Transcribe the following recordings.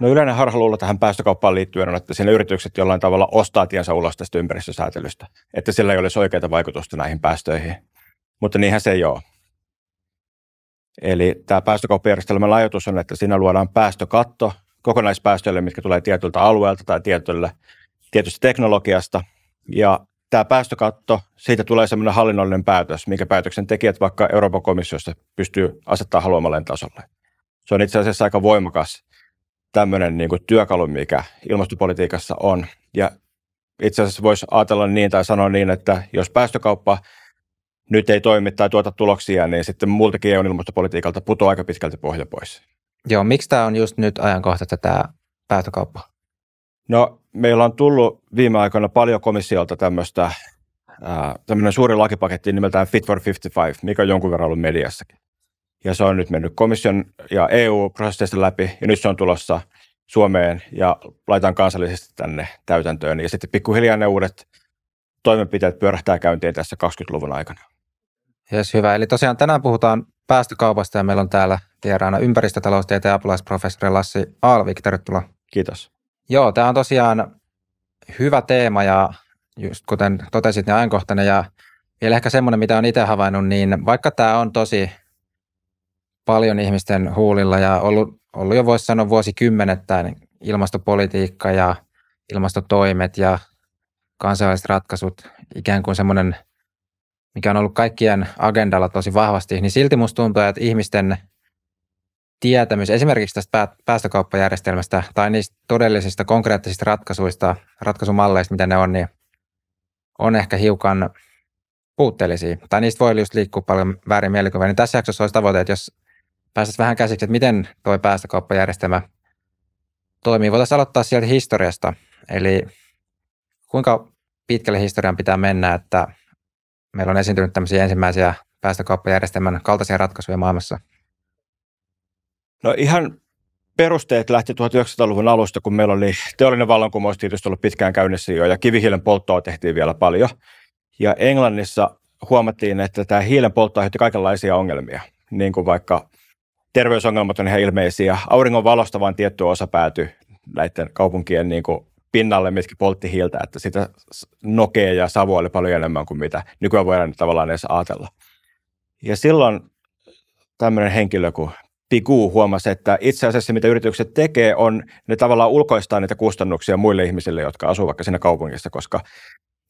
No yleinen harhaluulo tähän päästökauppaan liittyen on, että siinä yritykset jollain tavalla ostaa tiensä ulos tästä ympäristösäätelystä, että sillä ei olisi oikeita vaikutusta näihin päästöihin. Mutta niinhän se ei ole. Eli tämä päästökauppajärjestelmän ajatus on, että siinä luodaan päästökatto kokonaispäästöille, mitkä tulee tietyltä alueelta tai tietylle, tietystä teknologiasta. Ja tämä päästökatto, siitä tulee semmoinen hallinnollinen päätös, minkä päätöksen tekijät vaikka Euroopan komissiossa pystyy asettaa haluamalleen tasolle. Se on itse asiassa aika voimakas tämmöinen niin kuin työkalu, mikä ilmastopolitiikassa on. Ja itse asiassa voisi ajatella niin tai sanoa niin, että jos päästökauppa nyt ei toimi tai tuota tuloksia, niin sitten muultakin on e ilmastopolitiikalta putoaa aika pitkälti pohja pois. Joo, miksi tämä on just nyt ajankohta tätä päästökauppaa? No, meillä on tullut viime aikoina paljon komissiolta tämmöistä, äh, tämmöinen suuri lakipaketti nimeltään Fit for 55, mikä on jonkun verran ollut mediassakin ja se on nyt mennyt komission ja EU-prosesseista läpi ja nyt se on tulossa Suomeen ja laitan kansallisesti tänne täytäntöön. Ja sitten pikkuhiljaa ne uudet toimenpiteet pyörähtää käyntiin tässä 20-luvun aikana. Jes, hyvä. Eli tosiaan tänään puhutaan päästökaupasta ja meillä on täällä vieraana ympäristötaloustieteen apulaisprofessori Lassi Alvik. Tervetuloa. Kiitos. Joo, tämä on tosiaan hyvä teema ja just kuten totesit, niin ajankohtainen ja vielä ehkä semmoinen, mitä on itse havainnut, niin vaikka tämä on tosi paljon ihmisten huulilla ja ollut, ollut jo voisi sanoa vuosikymmenettäin ilmastopolitiikka ja ilmastotoimet ja kansainväliset ratkaisut ikään kuin semmoinen, mikä on ollut kaikkien agendalla tosi vahvasti, niin silti musta tuntuu, että ihmisten tietämys esimerkiksi tästä päästökauppajärjestelmästä tai niistä todellisista konkreettisista ratkaisuista, ratkaisumalleista, mitä ne on, niin on ehkä hiukan puutteellisia. Tai niistä voi just liikkua paljon väärin mielikuvia. Niin tässä jaksossa olisi tavoite, että jos päästäisiin vähän käsiksi, että miten tuo päästökauppajärjestelmä toimii. Voitaisiin aloittaa sieltä historiasta, eli kuinka pitkälle historian pitää mennä, että meillä on esiintynyt tämmöisiä ensimmäisiä päästökauppajärjestelmän kaltaisia ratkaisuja maailmassa? No ihan perusteet lähti 1900-luvun alusta, kun meillä oli teollinen vallankumous tietysti ollut pitkään käynnissä jo, ja kivihiilen polttoa tehtiin vielä paljon. Ja Englannissa huomattiin, että tämä hiilen poltto aiheutti kaikenlaisia ongelmia, niin kuin vaikka terveysongelmat on ihan ilmeisiä. Auringon valosta vain tietty osa päätyi näiden kaupunkien niin kuin pinnalle, mitkä poltti hiiltä, että sitä nokea ja savua oli paljon enemmän kuin mitä nykyään voidaan tavallaan edes ajatella. Ja silloin tämmöinen henkilö kuin Pigu huomasi, että itse asiassa se, mitä yritykset tekee, on ne tavallaan ulkoistaa niitä kustannuksia muille ihmisille, jotka asuvat vaikka siinä kaupungissa, koska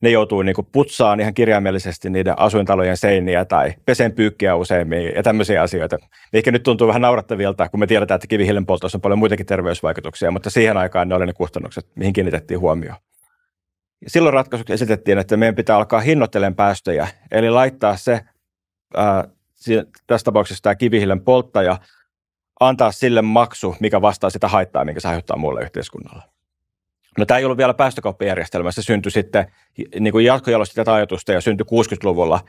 ne joutuu niin kuin putsaan ihan kirjaimellisesti niiden asuintalojen seiniä tai pesen pyykkiä useimmin ja tämmöisiä asioita, mikä nyt tuntuu vähän naurattavilta, kun me tiedetään, että kivihiilen poltossa on paljon muitakin terveysvaikutuksia, mutta siihen aikaan ne oli ne kustannukset, mihin kiinnitettiin huomioon. Silloin ratkaisuksi esitettiin, että meidän pitää alkaa hinnoittelemaan päästöjä, eli laittaa se, ää, tässä tapauksessa tämä kivihiilen polttaja, antaa sille maksu, mikä vastaa sitä haittaa, minkä se aiheuttaa muulle yhteiskunnalle. No tämä ei ollut vielä päästökauppajärjestelmä, se syntyi sitten, niin kuin jatkojalosti tätä ajatusta ja syntyi 60-luvulla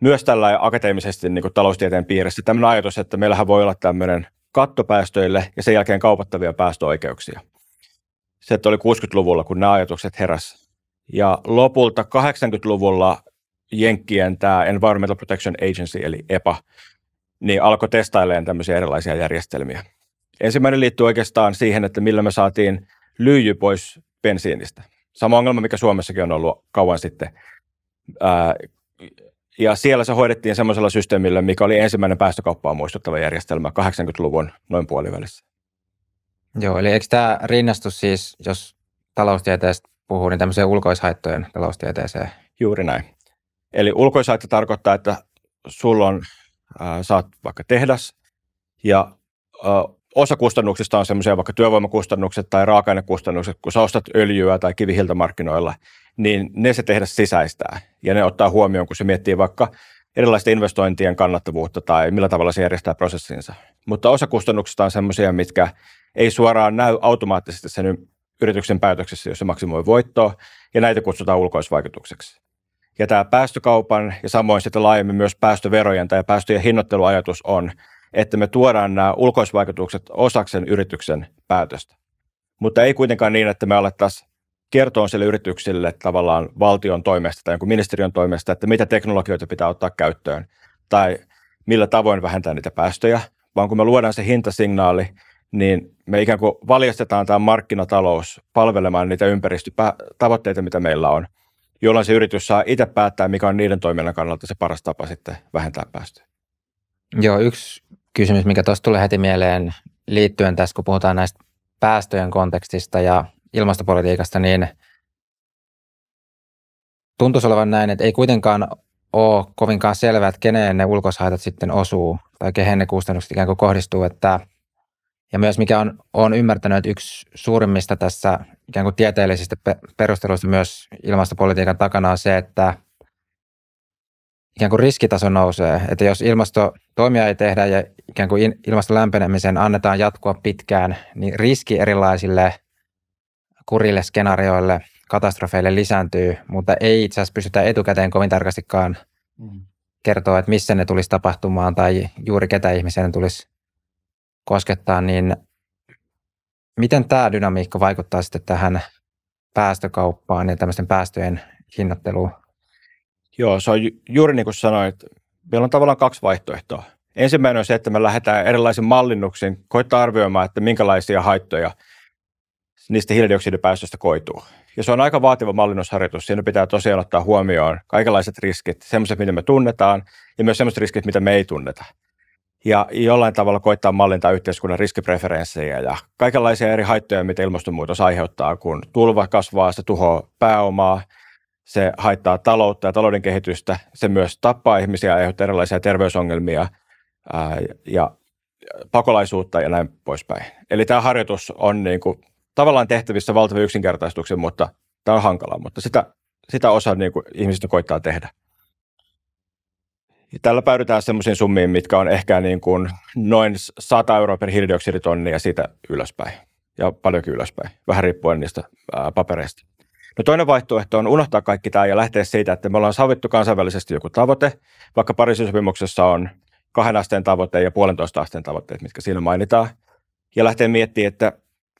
myös tällä akateemisesti niin kuin taloustieteen piirissä tämmöinen ajatus, että meillähän voi olla tämmöinen kattopäästöille ja sen jälkeen kaupattavia päästöoikeuksia. Se oli 60-luvulla, kun nämä ajatukset heräs. Ja lopulta 80-luvulla Jenkkien tämä Environmental Protection Agency, eli EPA, niin alkoi testailemaan tämmöisiä erilaisia järjestelmiä. Ensimmäinen liittyy oikeastaan siihen, että millä me saatiin lyijy pois bensiinistä. Sama ongelma, mikä Suomessakin on ollut kauan sitten. Ää, ja siellä se hoidettiin semmoisella systeemillä, mikä oli ensimmäinen päästökauppaa muistuttava järjestelmä 80-luvun noin puolivälissä. Joo, eli eikö tämä rinnastu siis, jos taloustieteestä puhuu, niin tämmöiseen ulkoishaittojen taloustieteeseen? Juuri näin. Eli ulkoishaitto tarkoittaa, että sulla on, äh, saat vaikka tehdas ja äh, osa kustannuksista on semmoisia vaikka työvoimakustannukset tai raaka-ainekustannukset, kun sä ostat öljyä tai kivihiiltä markkinoilla, niin ne se tehdä sisäistää ja ne ottaa huomioon, kun se miettii vaikka erilaisten investointien kannattavuutta tai millä tavalla se järjestää prosessinsa. Mutta osa kustannuksista on semmoisia, mitkä ei suoraan näy automaattisesti sen yrityksen päätöksessä, jos se maksimoi voittoa, ja näitä kutsutaan ulkoisvaikutukseksi. Ja tämä päästökaupan ja samoin sitten laajemmin myös päästöverojen tai päästöjen hinnoitteluajatus on – että me tuodaan nämä ulkoisvaikutukset osaksen yrityksen päätöstä. Mutta ei kuitenkaan niin, että me alettaisiin kertoa sille yrityksille tavallaan valtion toimesta tai jonkun ministeriön toimesta, että mitä teknologioita pitää ottaa käyttöön tai millä tavoin vähentää niitä päästöjä, vaan kun me luodaan se hintasignaali, niin me ikään kuin valjastetaan tämä markkinatalous palvelemaan niitä ympäristötavoitteita, mitä meillä on, jolloin se yritys saa itse päättää, mikä on niiden toiminnan kannalta se paras tapa sitten vähentää päästöjä. Joo, yksi kysymys, mikä tuossa tulee heti mieleen liittyen tässä, kun puhutaan näistä päästöjen kontekstista ja ilmastopolitiikasta, niin tuntuisi olevan näin, että ei kuitenkaan ole kovinkaan selvää, että keneen ne ulkoshaitat sitten osuu tai kehen ne kustannukset ikään kuin kohdistuu. Että, ja myös mikä on, on ymmärtänyt, että yksi suurimmista tässä ikään kuin tieteellisistä perusteluista myös ilmastopolitiikan takana on se, että – ikään kuin riskitaso nousee. Että jos ilmastotoimia ei tehdä ja ikään kuin ilmaston lämpenemisen annetaan jatkua pitkään, niin riski erilaisille kurille skenaarioille, katastrofeille lisääntyy, mutta ei itse asiassa pystytä etukäteen kovin tarkastikaan mm. kertoa, että missä ne tulisi tapahtumaan tai juuri ketä ihmisiä ne tulisi koskettaa, niin miten tämä dynamiikka vaikuttaa sitten tähän päästökauppaan ja tämmöisten päästöjen hinnoitteluun? Joo, se on ju- juuri niin kuin sanoit. Meillä on tavallaan kaksi vaihtoehtoa. Ensimmäinen on se, että me lähdetään erilaisiin mallinnuksiin, koittaa arvioimaan, että minkälaisia haittoja niistä hiilidioksidipäästöistä koituu. Ja se on aika vaativa mallinnusharjoitus. Siinä pitää tosiaan ottaa huomioon kaikenlaiset riskit, semmoiset, mitä me tunnetaan, ja myös semmoiset riskit, mitä me ei tunneta. Ja jollain tavalla koittaa mallintaa yhteiskunnan riskipreferenssejä ja kaikenlaisia eri haittoja, mitä ilmastonmuutos aiheuttaa, kun tulva kasvaa, se tuhoaa pääomaa, se haittaa taloutta ja talouden kehitystä, se myös tappaa ihmisiä, aiheuttaa erilaisia terveysongelmia ää, ja pakolaisuutta ja näin poispäin. Eli tämä harjoitus on niin kuin, tavallaan tehtävissä valtavan yksinkertaistuksen, mutta tämä on hankalaa, mutta sitä, sitä osa niin kuin, ihmisistä koittaa tehdä. Ja tällä päädytään sellaisiin summiin, mitkä on ehkä niin kuin noin 100 euroa per hiilidioksiditonni ja siitä ylöspäin ja paljonkin ylöspäin, vähän riippuen niistä ää, papereista. No toinen vaihtoehto on unohtaa kaikki tämä ja lähteä siitä, että me ollaan savittu kansainvälisesti joku tavoite, vaikka Pariisin sopimuksessa on kahden asteen tavoite ja puolentoista asteen tavoitteet, mitkä siinä mainitaan, ja lähteä miettimään, että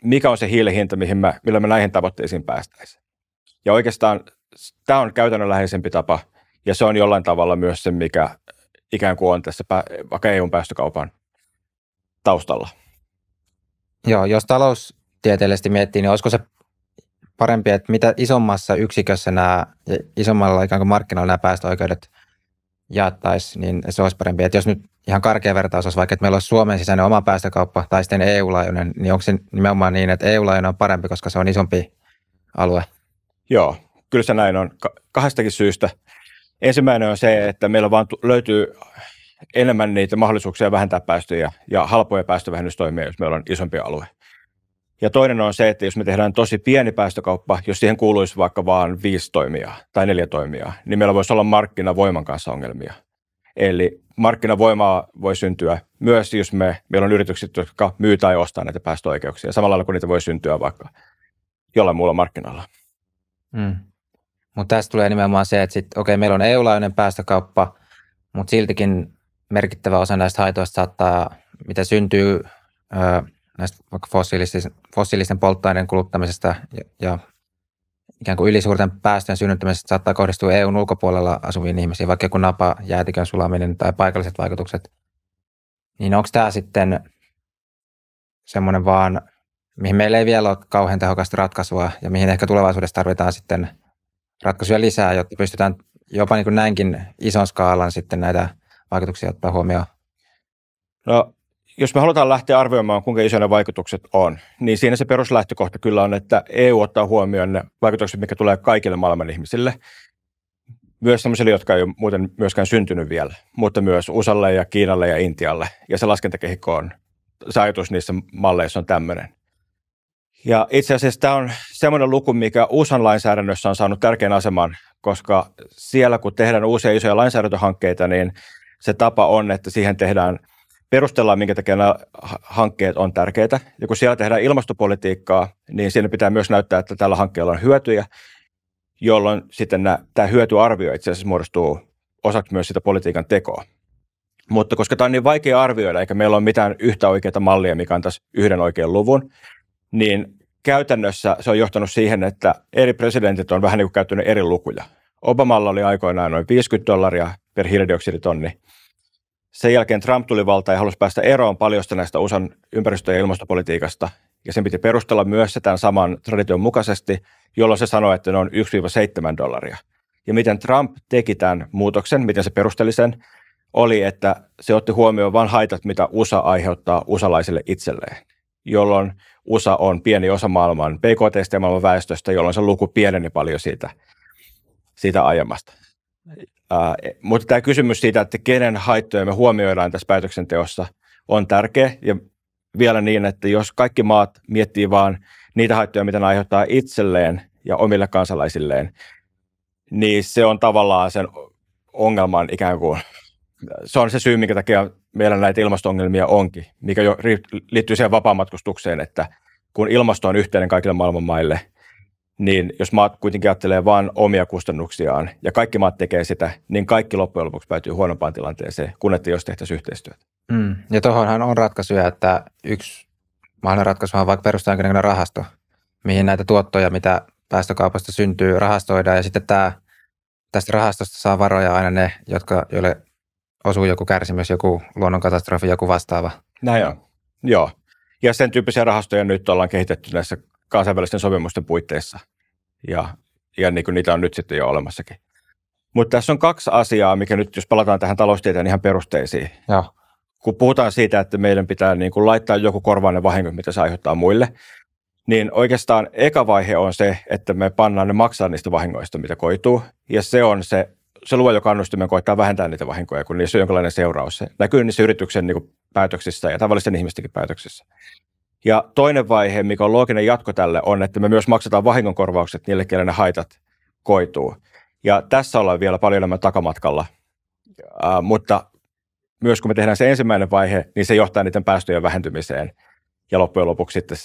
mikä on se hiilihinta, mihin mä, millä me näihin tavoitteisiin päästäisiin. Ja oikeastaan tämä on käytännönläheisempi tapa, ja se on jollain tavalla myös se, mikä ikään kuin on tässä vaikka EUn päästökaupan taustalla. Joo, jos taloustieteellisesti miettii, niin olisiko se parempi, että mitä isommassa yksikössä nämä, isommalla ikään kuin markkinoilla nämä päästöoikeudet jaettaisiin, niin se olisi parempi. Että jos nyt ihan karkea vertaus olisi vaikka, että meillä olisi Suomen sisäinen oma päästökauppa tai sitten EU-laajuinen, niin onko se nimenomaan niin, että EU-laajuinen on parempi, koska se on isompi alue? Joo, kyllä se näin on kahdestakin syystä. Ensimmäinen on se, että meillä vaan löytyy enemmän niitä mahdollisuuksia vähentää päästöjä ja halpoja päästövähennystoimia, jos meillä on isompi alue. Ja toinen on se, että jos me tehdään tosi pieni päästökauppa, jos siihen kuuluisi vaikka vain viisi toimia tai neljä toimia, niin meillä voisi olla markkinavoiman kanssa ongelmia. Eli markkinavoimaa voi syntyä myös, jos me, meillä on yritykset, jotka myy tai ostaa näitä päästöoikeuksia, samalla lailla kuin niitä voi syntyä vaikka jollain muulla markkinalla. Mm. Mutta tässä tulee nimenomaan se, että sit, okei, okay, meillä on EU-laajuinen päästökauppa, mutta siltikin merkittävä osa näistä haitoista saattaa, mitä syntyy ö, näistä vaikka fossiilisten, fossiilisten polttoaineiden kuluttamisesta ja, ja ikään kuin ylisuurten päästöjen synnyttämisestä saattaa kohdistua EUn ulkopuolella asuviin ihmisiin, vaikka joku napa, jäätikön sulaminen tai paikalliset vaikutukset. Niin onko tämä sitten semmoinen vaan, mihin meillä ei vielä ole kauhean tehokasta ratkaisua ja mihin ehkä tulevaisuudessa tarvitaan sitten ratkaisuja lisää, jotta pystytään jopa niin kuin näinkin ison skaalan sitten näitä vaikutuksia ottaa huomioon? No jos me halutaan lähteä arvioimaan, kuinka isoja ne vaikutukset on, niin siinä se peruslähtökohta kyllä on, että EU ottaa huomioon ne vaikutukset, mikä tulee kaikille maailman ihmisille. Myös sellaisille, jotka ei ole muuten myöskään syntynyt vielä, mutta myös USAlle ja Kiinalle ja Intialle. Ja se laskentakehikko on, se ajatus niissä malleissa on tämmöinen. Ja itse asiassa tämä on semmoinen luku, mikä USAn lainsäädännössä on saanut tärkeän aseman, koska siellä kun tehdään uusia isoja lainsäädäntöhankkeita, niin se tapa on, että siihen tehdään – perustellaan, minkä takia nämä hankkeet on tärkeitä. Ja kun siellä tehdään ilmastopolitiikkaa, niin siinä pitää myös näyttää, että tällä hankkeella on hyötyjä, jolloin sitten nämä, tämä hyötyarvio itse asiassa muodostuu osaksi myös sitä politiikan tekoa. Mutta koska tämä on niin vaikea arvioida, eikä meillä ole mitään yhtä oikeaa mallia, mikä antaisi yhden oikean luvun, niin käytännössä se on johtanut siihen, että eri presidentit on vähän niin kuin käyttänyt eri lukuja. Obamalla oli aikoinaan noin 50 dollaria per hiilidioksiditonni. Sen jälkeen Trump tuli valtaan ja halusi päästä eroon paljosta näistä USAn ympäristö- ja ilmastopolitiikasta. Ja sen piti perustella myös se tämän saman tradition mukaisesti, jolloin se sanoi, että ne on 1-7 dollaria. Ja miten Trump teki tämän muutoksen, miten se perusteli sen, oli, että se otti huomioon vain haitat, mitä USA aiheuttaa usalaisille itselleen, jolloin USA on pieni osa maailman PKT ja maailman väestöstä, jolloin se luku pieneni paljon siitä, siitä aiemmasta. Uh, e, mutta tämä kysymys siitä, että kenen haittoja me huomioidaan tässä päätöksenteossa, on tärkeä. Ja vielä niin, että jos kaikki maat miettii vain niitä haittoja, mitä ne aiheuttaa itselleen ja omille kansalaisilleen, niin se on tavallaan sen ongelman ikään kuin, se on se syy, minkä takia meillä näitä ilmastongelmia onkin, mikä jo liittyy siihen vapaamatkustukseen, että kun ilmasto on yhteinen kaikille maailman maille – niin jos maat kuitenkin ajattelee vain omia kustannuksiaan ja kaikki maat tekee sitä, niin kaikki loppujen lopuksi päätyy huonompaan tilanteeseen kuin että jos tehtäisiin yhteistyötä. Mm. Ja tuohonhan on ratkaisuja, että yksi mahdollinen ratkaisu on vaikka perustajankin rahasto, mihin näitä tuottoja, mitä päästökaupasta syntyy, rahastoidaan ja sitten tämä, tästä rahastosta saa varoja aina ne, jotka, joille osuu joku kärsimys, joku luonnonkatastrofi, joku vastaava. Näin on. Joo. Ja sen tyyppisiä rahastoja nyt ollaan kehitetty näissä kansainvälisten sopimusten puitteissa. Ja, ja niin kuin niitä on nyt sitten jo olemassakin. Mutta tässä on kaksi asiaa, mikä nyt, jos palataan tähän taloustieteen ihan perusteisiin. Ja. Kun puhutaan siitä, että meidän pitää niin kuin laittaa joku korvainen vahinko, mitä se aiheuttaa muille, niin oikeastaan eka vaihe on se, että me pannaan ne maksaa niistä vahingoista, mitä koituu. Ja se on se, se luo jo kannustimen koittaa vähentää niitä vahinkoja, kun niissä on jonkinlainen seuraus. Se näkyy niissä yrityksen niin kuin päätöksissä ja tavallisten ihmistenkin päätöksissä. Ja toinen vaihe, mikä on looginen jatko tälle, on, että me myös maksetaan vahingonkorvaukset niille, kelle ne haitat koituu. Ja tässä ollaan vielä paljon enemmän takamatkalla. Äh, mutta myös kun me tehdään se ensimmäinen vaihe, niin se johtaa niiden päästöjen vähentymiseen ja loppujen lopuksi sitten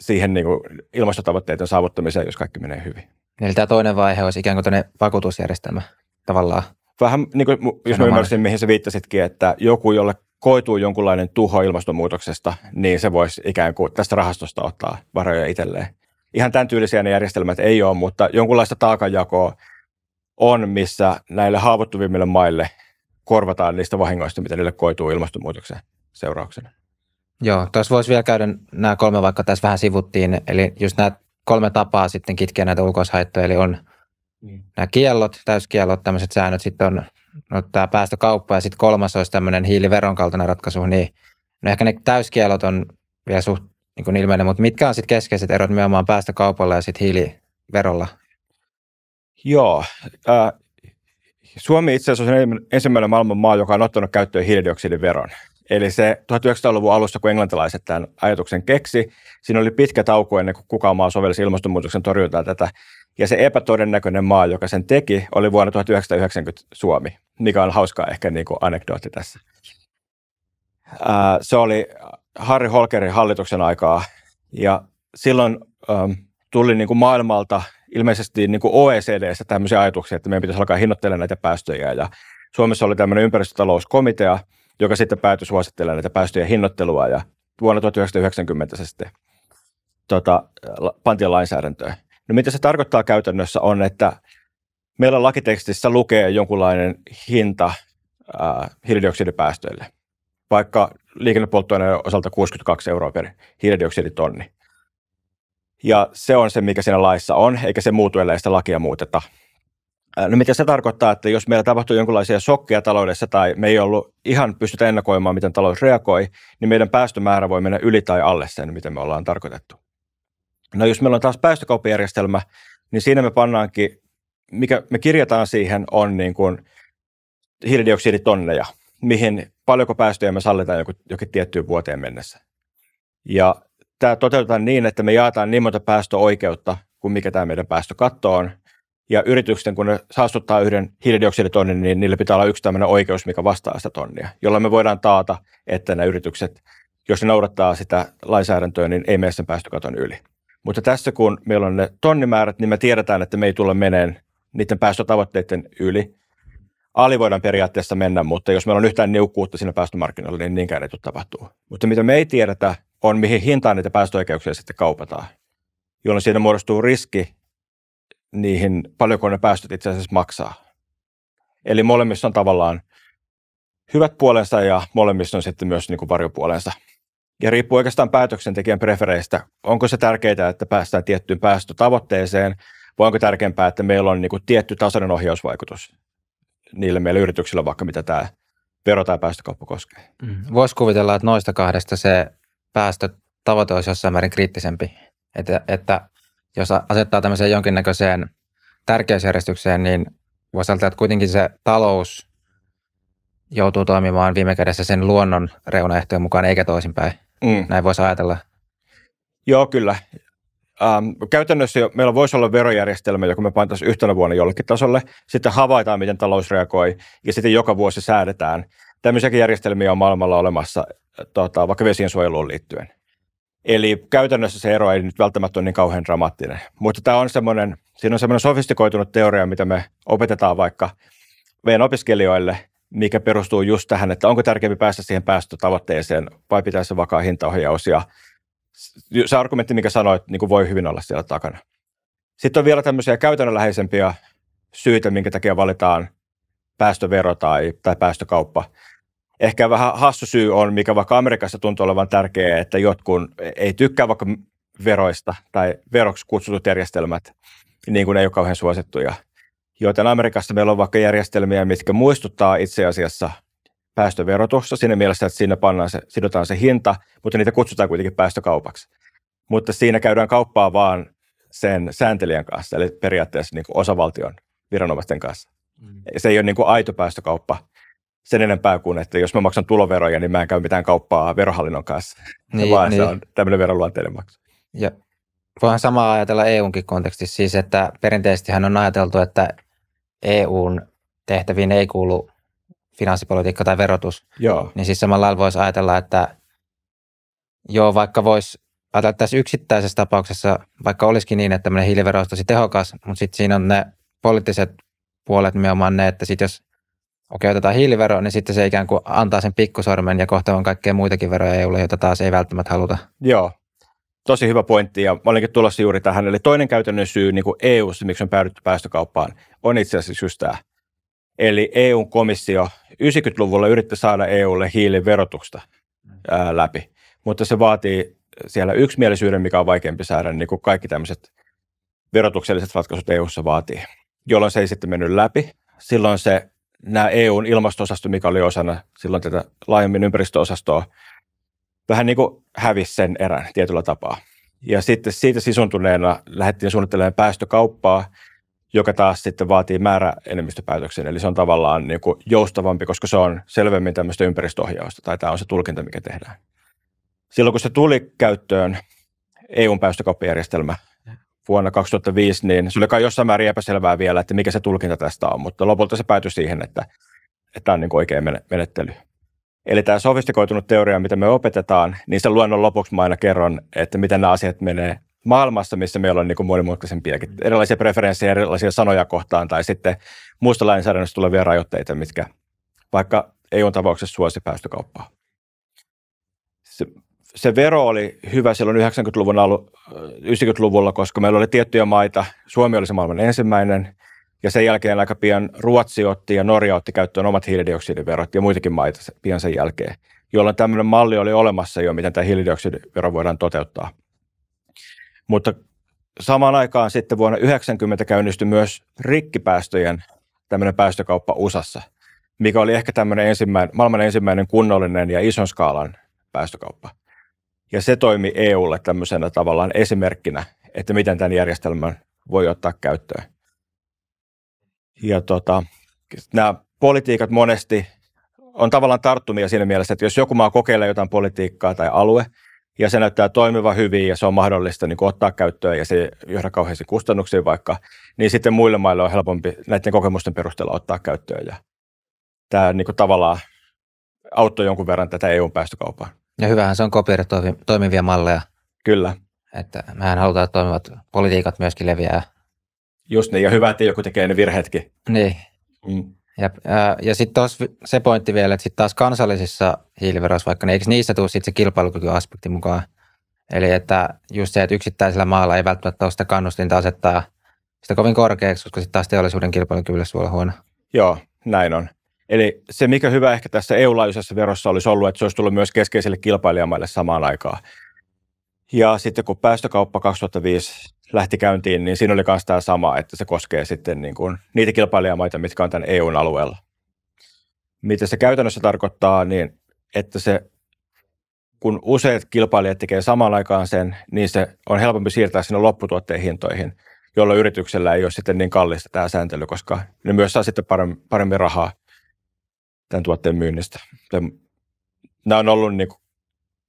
siihen niin kuin ilmastotavoitteiden saavuttamiseen, jos kaikki menee hyvin. Eli tämä toinen vaihe olisi ikään kuin vakuutusjärjestelmä tavallaan. Vähän niin kuin, jos mä ymmärsin, mihin sä viittasitkin, että joku, jolle koituu jonkunlainen tuho ilmastonmuutoksesta, niin se voisi ikään kuin tästä rahastosta ottaa varoja itselleen. Ihan tämän tyylisiä ne järjestelmät ei ole, mutta jonkunlaista taakanjakoa on, missä näille haavoittuvimmille maille korvataan niistä vahingoista, mitä niille koituu ilmastonmuutoksen seurauksena. Joo, tuossa voisi vielä käydä nämä kolme, vaikka tässä vähän sivuttiin, eli just nämä kolme tapaa sitten kitkeä näitä ulkoishaittoja, eli on niin. nämä kiellot, täyskiellot, tämmöiset säännöt, sitten on no, tämä päästökauppa ja sitten kolmas olisi tämmöinen hiiliveron kaltainen ratkaisu, niin no ehkä ne täyskielot on vielä suht niin kuin ilmeinen, mutta mitkä on sitten keskeiset erot nimenomaan päästökaupalla ja sitten hiiliverolla? Joo, äh, Suomi itse asiassa on ensimmäinen maailman maa, joka on ottanut käyttöön hiilidioksidiveron. Eli se 1900-luvun alussa, kun englantilaiset tämän ajatuksen keksi, siinä oli pitkä tauko ennen kuin kukaan maa sovelsi ilmastonmuutoksen torjuntaa tätä ja se epätodennäköinen maa, joka sen teki, oli vuonna 1990 Suomi, mikä on hauska ehkä niin kuin anekdootti tässä. Ää, se oli Harry Holkerin hallituksen aikaa ja silloin äm, tuli niin kuin maailmalta ilmeisesti niin kuin OECDstä tämmöisiä ajatuksia, että meidän pitäisi alkaa hinnoittelemaan näitä päästöjä ja Suomessa oli tämmöinen ympäristötalouskomitea, joka sitten päätyi suosittelemaan näitä päästöjen hinnoittelua ja vuonna 1990 se sitten tota, pantiin lainsäädäntöön. No mitä se tarkoittaa käytännössä on, että meillä lakitekstissä lukee jonkunlainen hinta äh, hiilidioksidipäästöille, vaikka liikennepolttoaineen osalta 62 euroa per hiilidioksiditonni. Ja se on se, mikä siinä laissa on, eikä se muutu, ellei sitä lakia muuteta. Äh, no mitä se tarkoittaa, että jos meillä tapahtuu jonkinlaisia sokkeja taloudessa tai me ei ollut ihan pystytä ennakoimaan, miten talous reagoi, niin meidän päästömäärä voi mennä yli tai alle sen, miten me ollaan tarkoitettu. No jos meillä on taas päästökauppajärjestelmä, niin siinä me pannaankin, mikä me kirjataan siihen on niin kuin hiilidioksiditonneja, mihin paljonko päästöjä me sallitaan joku, jokin tiettyyn vuoteen mennessä. Ja tämä toteutetaan niin, että me jaetaan niin monta päästöoikeutta kuin mikä tämä meidän päästökatto on. Ja yritysten, kun ne saastuttaa yhden hiilidioksiditonnin, niin niillä pitää olla yksi tämmöinen oikeus, mikä vastaa sitä tonnia, jolla me voidaan taata, että nämä yritykset, jos ne noudattaa sitä lainsäädäntöä, niin ei mene sen päästökaton yli. Mutta tässä kun meillä on ne tonnimäärät, niin me tiedetään, että me ei tulla meneen niiden päästötavoitteiden yli. Ali voidaan periaatteessa mennä, mutta jos meillä on yhtään niukkuutta siinä päästömarkkinoilla, niin niinkään ei tule tapahtuu. Mutta mitä me ei tiedetä, on mihin hintaan niitä päästöoikeuksia sitten kaupataan, jolloin siinä muodostuu riski niihin, paljonko ne päästöt itse asiassa maksaa. Eli molemmissa on tavallaan hyvät puolensa ja molemmissa on sitten myös niin kuin varjopuolensa ja riippuu oikeastaan päätöksentekijän prefereistä. Onko se tärkeää, että päästään tiettyyn päästötavoitteeseen, vai onko tärkeämpää, että meillä on niin kuin tietty tasainen ohjausvaikutus niille meillä yrityksillä, vaikka mitä tämä vero- tai päästökauppa koskee. Mm. Voisi kuvitella, että noista kahdesta se päästötavoite olisi jossain määrin kriittisempi. Että, että jos asettaa tämmöiseen jonkinnäköiseen tärkeysjärjestykseen, niin voisi ajatella, että kuitenkin se talous joutuu toimimaan viime kädessä sen luonnon reunaehtojen mukaan, eikä toisinpäin. Mm. Näin voisi ajatella. Joo, kyllä. Ähm, käytännössä jo, meillä voisi olla verojärjestelmä, joka me pantaisiin yhtenä vuonna jollekin tasolle, sitten havaitaan, miten talous reagoi, ja sitten joka vuosi säädetään. Tämmöisiäkin järjestelmiä on maailmalla olemassa, äh, tota, vaikka suojeluun liittyen. Eli käytännössä se ero ei nyt välttämättä ole niin kauhean dramaattinen. Mutta tämä on semmoinen, siinä on semmoinen sofistikoitunut teoria, mitä me opetetaan vaikka meidän opiskelijoille, mikä perustuu just tähän, että onko tärkeämpi päästä siihen päästötavoitteeseen vai pitää se vakaa hintaohjaus. Ja se argumentti, mikä sanoit, niin kuin voi hyvin olla siellä takana. Sitten on vielä tämmöisiä käytännönläheisempiä syitä, minkä takia valitaan päästövero tai, tai päästökauppa. Ehkä vähän hassu syy on, mikä vaikka Amerikassa tuntuu olevan tärkeää, että jotkut ei tykkää vaikka veroista tai veroksi kutsutut järjestelmät, niin kuin ei ole kauhean suosittuja – joten Amerikassa meillä on vaikka järjestelmiä, mitkä muistuttaa itse asiassa päästöverotusta siinä mielessä, että siinä pannaan se, sidotaan se hinta, mutta niitä kutsutaan kuitenkin päästökaupaksi. Mutta siinä käydään kauppaa vaan sen sääntelijän kanssa, eli periaatteessa niin kuin osavaltion viranomaisten kanssa. Mm. Se ei ole niin kuin aito päästökauppa sen enempää kuin, että jos mä maksan tuloveroja, niin mä en käy mitään kauppaa verohallinnon kanssa, niin, vaan niin. se on tämmöinen veroluonteinen maksu. Ja voihan samaa ajatella EUnkin kontekstissa, siis että hän on ajateltu, että EUn tehtäviin ei kuulu finanssipolitiikka tai verotus, joo. niin siis samalla lailla voisi ajatella, että joo, vaikka voisi ajatella tässä yksittäisessä tapauksessa, vaikka olisikin niin, että tämmöinen hiilivero olisi tosi tehokas, mutta sitten siinä on ne poliittiset puolet nimenomaan ne, että sitten jos okei, okay, otetaan hiilivero, niin sitten se ikään kuin antaa sen pikkusormen ja kohta on kaikkea muitakin veroja EUlle, joita taas ei välttämättä haluta. Joo, Tosi hyvä pointti ja olinkin tulossa juuri tähän. Eli toinen käytännön syy niin kuin eu miksi on päädytty päästökauppaan, on itse asiassa just tämä. Eli EUn komissio 90-luvulla yritti saada EUlle hiilin verotusta mm. ää, läpi, mutta se vaatii siellä yksimielisyyden, mikä on vaikeampi saada, niin kuin kaikki tämmöiset verotukselliset ratkaisut EUssa vaatii, jolloin se ei sitten mennyt läpi. Silloin se, nämä EUn ilmastosasto, mikä oli osana silloin tätä laajemmin ympäristöosastoa, vähän niin kuin hävisi sen erän tietyllä tapaa. Ja sitten siitä sisuntuneena lähdettiin suunnittelemaan päästökauppaa, joka taas sitten vaatii määräenemmistöpäätöksen. Eli se on tavallaan niin kuin joustavampi, koska se on selvemmin tämmöistä ympäristöohjausta, tai tämä on se tulkinta, mikä tehdään. Silloin kun se tuli käyttöön, EUn päästökauppajärjestelmä vuonna 2005, niin se oli kai jossain määrin epäselvää vielä, että mikä se tulkinta tästä on, mutta lopulta se päätyi siihen, että, että tämä on niin oikea menettely. Eli tämä sofistikoitunut teoria, mitä me opetetaan, niin se luonnon lopuksi mä aina kerron, että miten nämä asiat menee maailmassa, missä meillä on niin kuin monimutkaisempiakin erilaisia preferenssejä erilaisia sanoja kohtaan tai sitten muusta lainsäädännöstä tulevia rajoitteita, mitkä vaikka EUn tapauksessa suosi päästökauppaa. Se, se vero oli hyvä silloin 90-luvun alu, 90-luvulla, koska meillä oli tiettyjä maita. Suomi oli se maailman ensimmäinen. Ja sen jälkeen aika pian Ruotsi otti ja Norja otti käyttöön omat hiilidioksidiverot ja muitakin maita pian sen jälkeen, jolloin tämmöinen malli oli olemassa jo, miten tämä hiilidioksidivero voidaan toteuttaa. Mutta samaan aikaan sitten vuonna 90 käynnistyi myös rikkipäästöjen tämmöinen päästökauppa USAssa, mikä oli ehkä tämmöinen ensimmäinen, maailman ensimmäinen kunnollinen ja ison skaalan päästökauppa. Ja se toimi EUlle tämmöisenä tavallaan esimerkkinä, että miten tämän järjestelmän voi ottaa käyttöön ja tota, nämä politiikat monesti on tavallaan tarttumia siinä mielessä, että jos joku maa kokeilee jotain politiikkaa tai alue, ja se näyttää toimiva hyvin ja se on mahdollista niin ottaa käyttöön ja se ei johda kauheasti kustannuksiin vaikka, niin sitten muille maille on helpompi näiden kokemusten perusteella ottaa käyttöön. Ja tämä niin kuin tavallaan auttoi jonkun verran tätä EUn päästökaupaa. Ja hyvähän se on kopioida toimivia malleja. Kyllä. Että mehän halutaan, että toimivat politiikat myöskin leviää Just niin, ja hyvä, että joku tekee ne virheetkin. Niin. Mm. Ja, äh, ja sitten taas se pointti vielä, että sitten taas kansallisissa hiiliveroissa, vaikka ne, eikö niissä tule sitten se kilpailukykyaspekti mukaan? Eli että just se, että yksittäisellä maalla ei välttämättä ole sitä kannustinta asettaa sitä kovin korkeaksi, koska sitten taas teollisuuden kilpailukyvylle se huono. Joo, näin on. Eli se, mikä hyvä ehkä tässä EU-laajuisessa verossa olisi ollut, että se olisi tullut myös keskeisille kilpailijamaille samaan aikaan. Ja sitten kun päästökauppa 2005 lähti käyntiin, niin siinä oli myös tämä sama, että se koskee sitten niin kuin niitä kilpailijamaita, mitkä on tämän EUn alueella. Mitä se käytännössä tarkoittaa, niin että se, kun useat kilpailijat tekee samaan aikaan sen, niin se on helpompi siirtää sinne lopputuotteen hintoihin, jolloin yrityksellä ei ole sitten niin kallista tämä sääntely, koska ne myös saa sitten paremmin rahaa tämän tuotteen myynnistä. Nämä on ollut niin kuin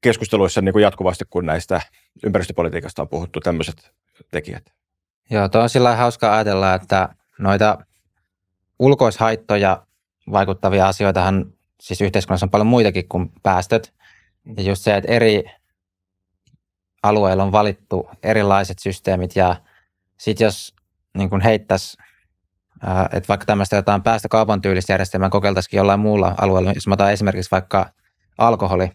keskusteluissa niin kuin jatkuvasti, kun näistä ympäristöpolitiikasta on puhuttu, tämmöiset tekijät. Joo, tuo on sillä hauska ajatella, että noita ulkoishaittoja vaikuttavia asioitahan siis yhteiskunnassa on paljon muitakin kuin päästöt. Ja just se, että eri alueilla on valittu erilaiset systeemit ja sitten jos niin kun heittäisi, että vaikka tämmöistä jotain päästökaupan tyylistä järjestelmää kokeiltaisikin jollain muulla alueella, jos mä otan esimerkiksi vaikka alkoholi,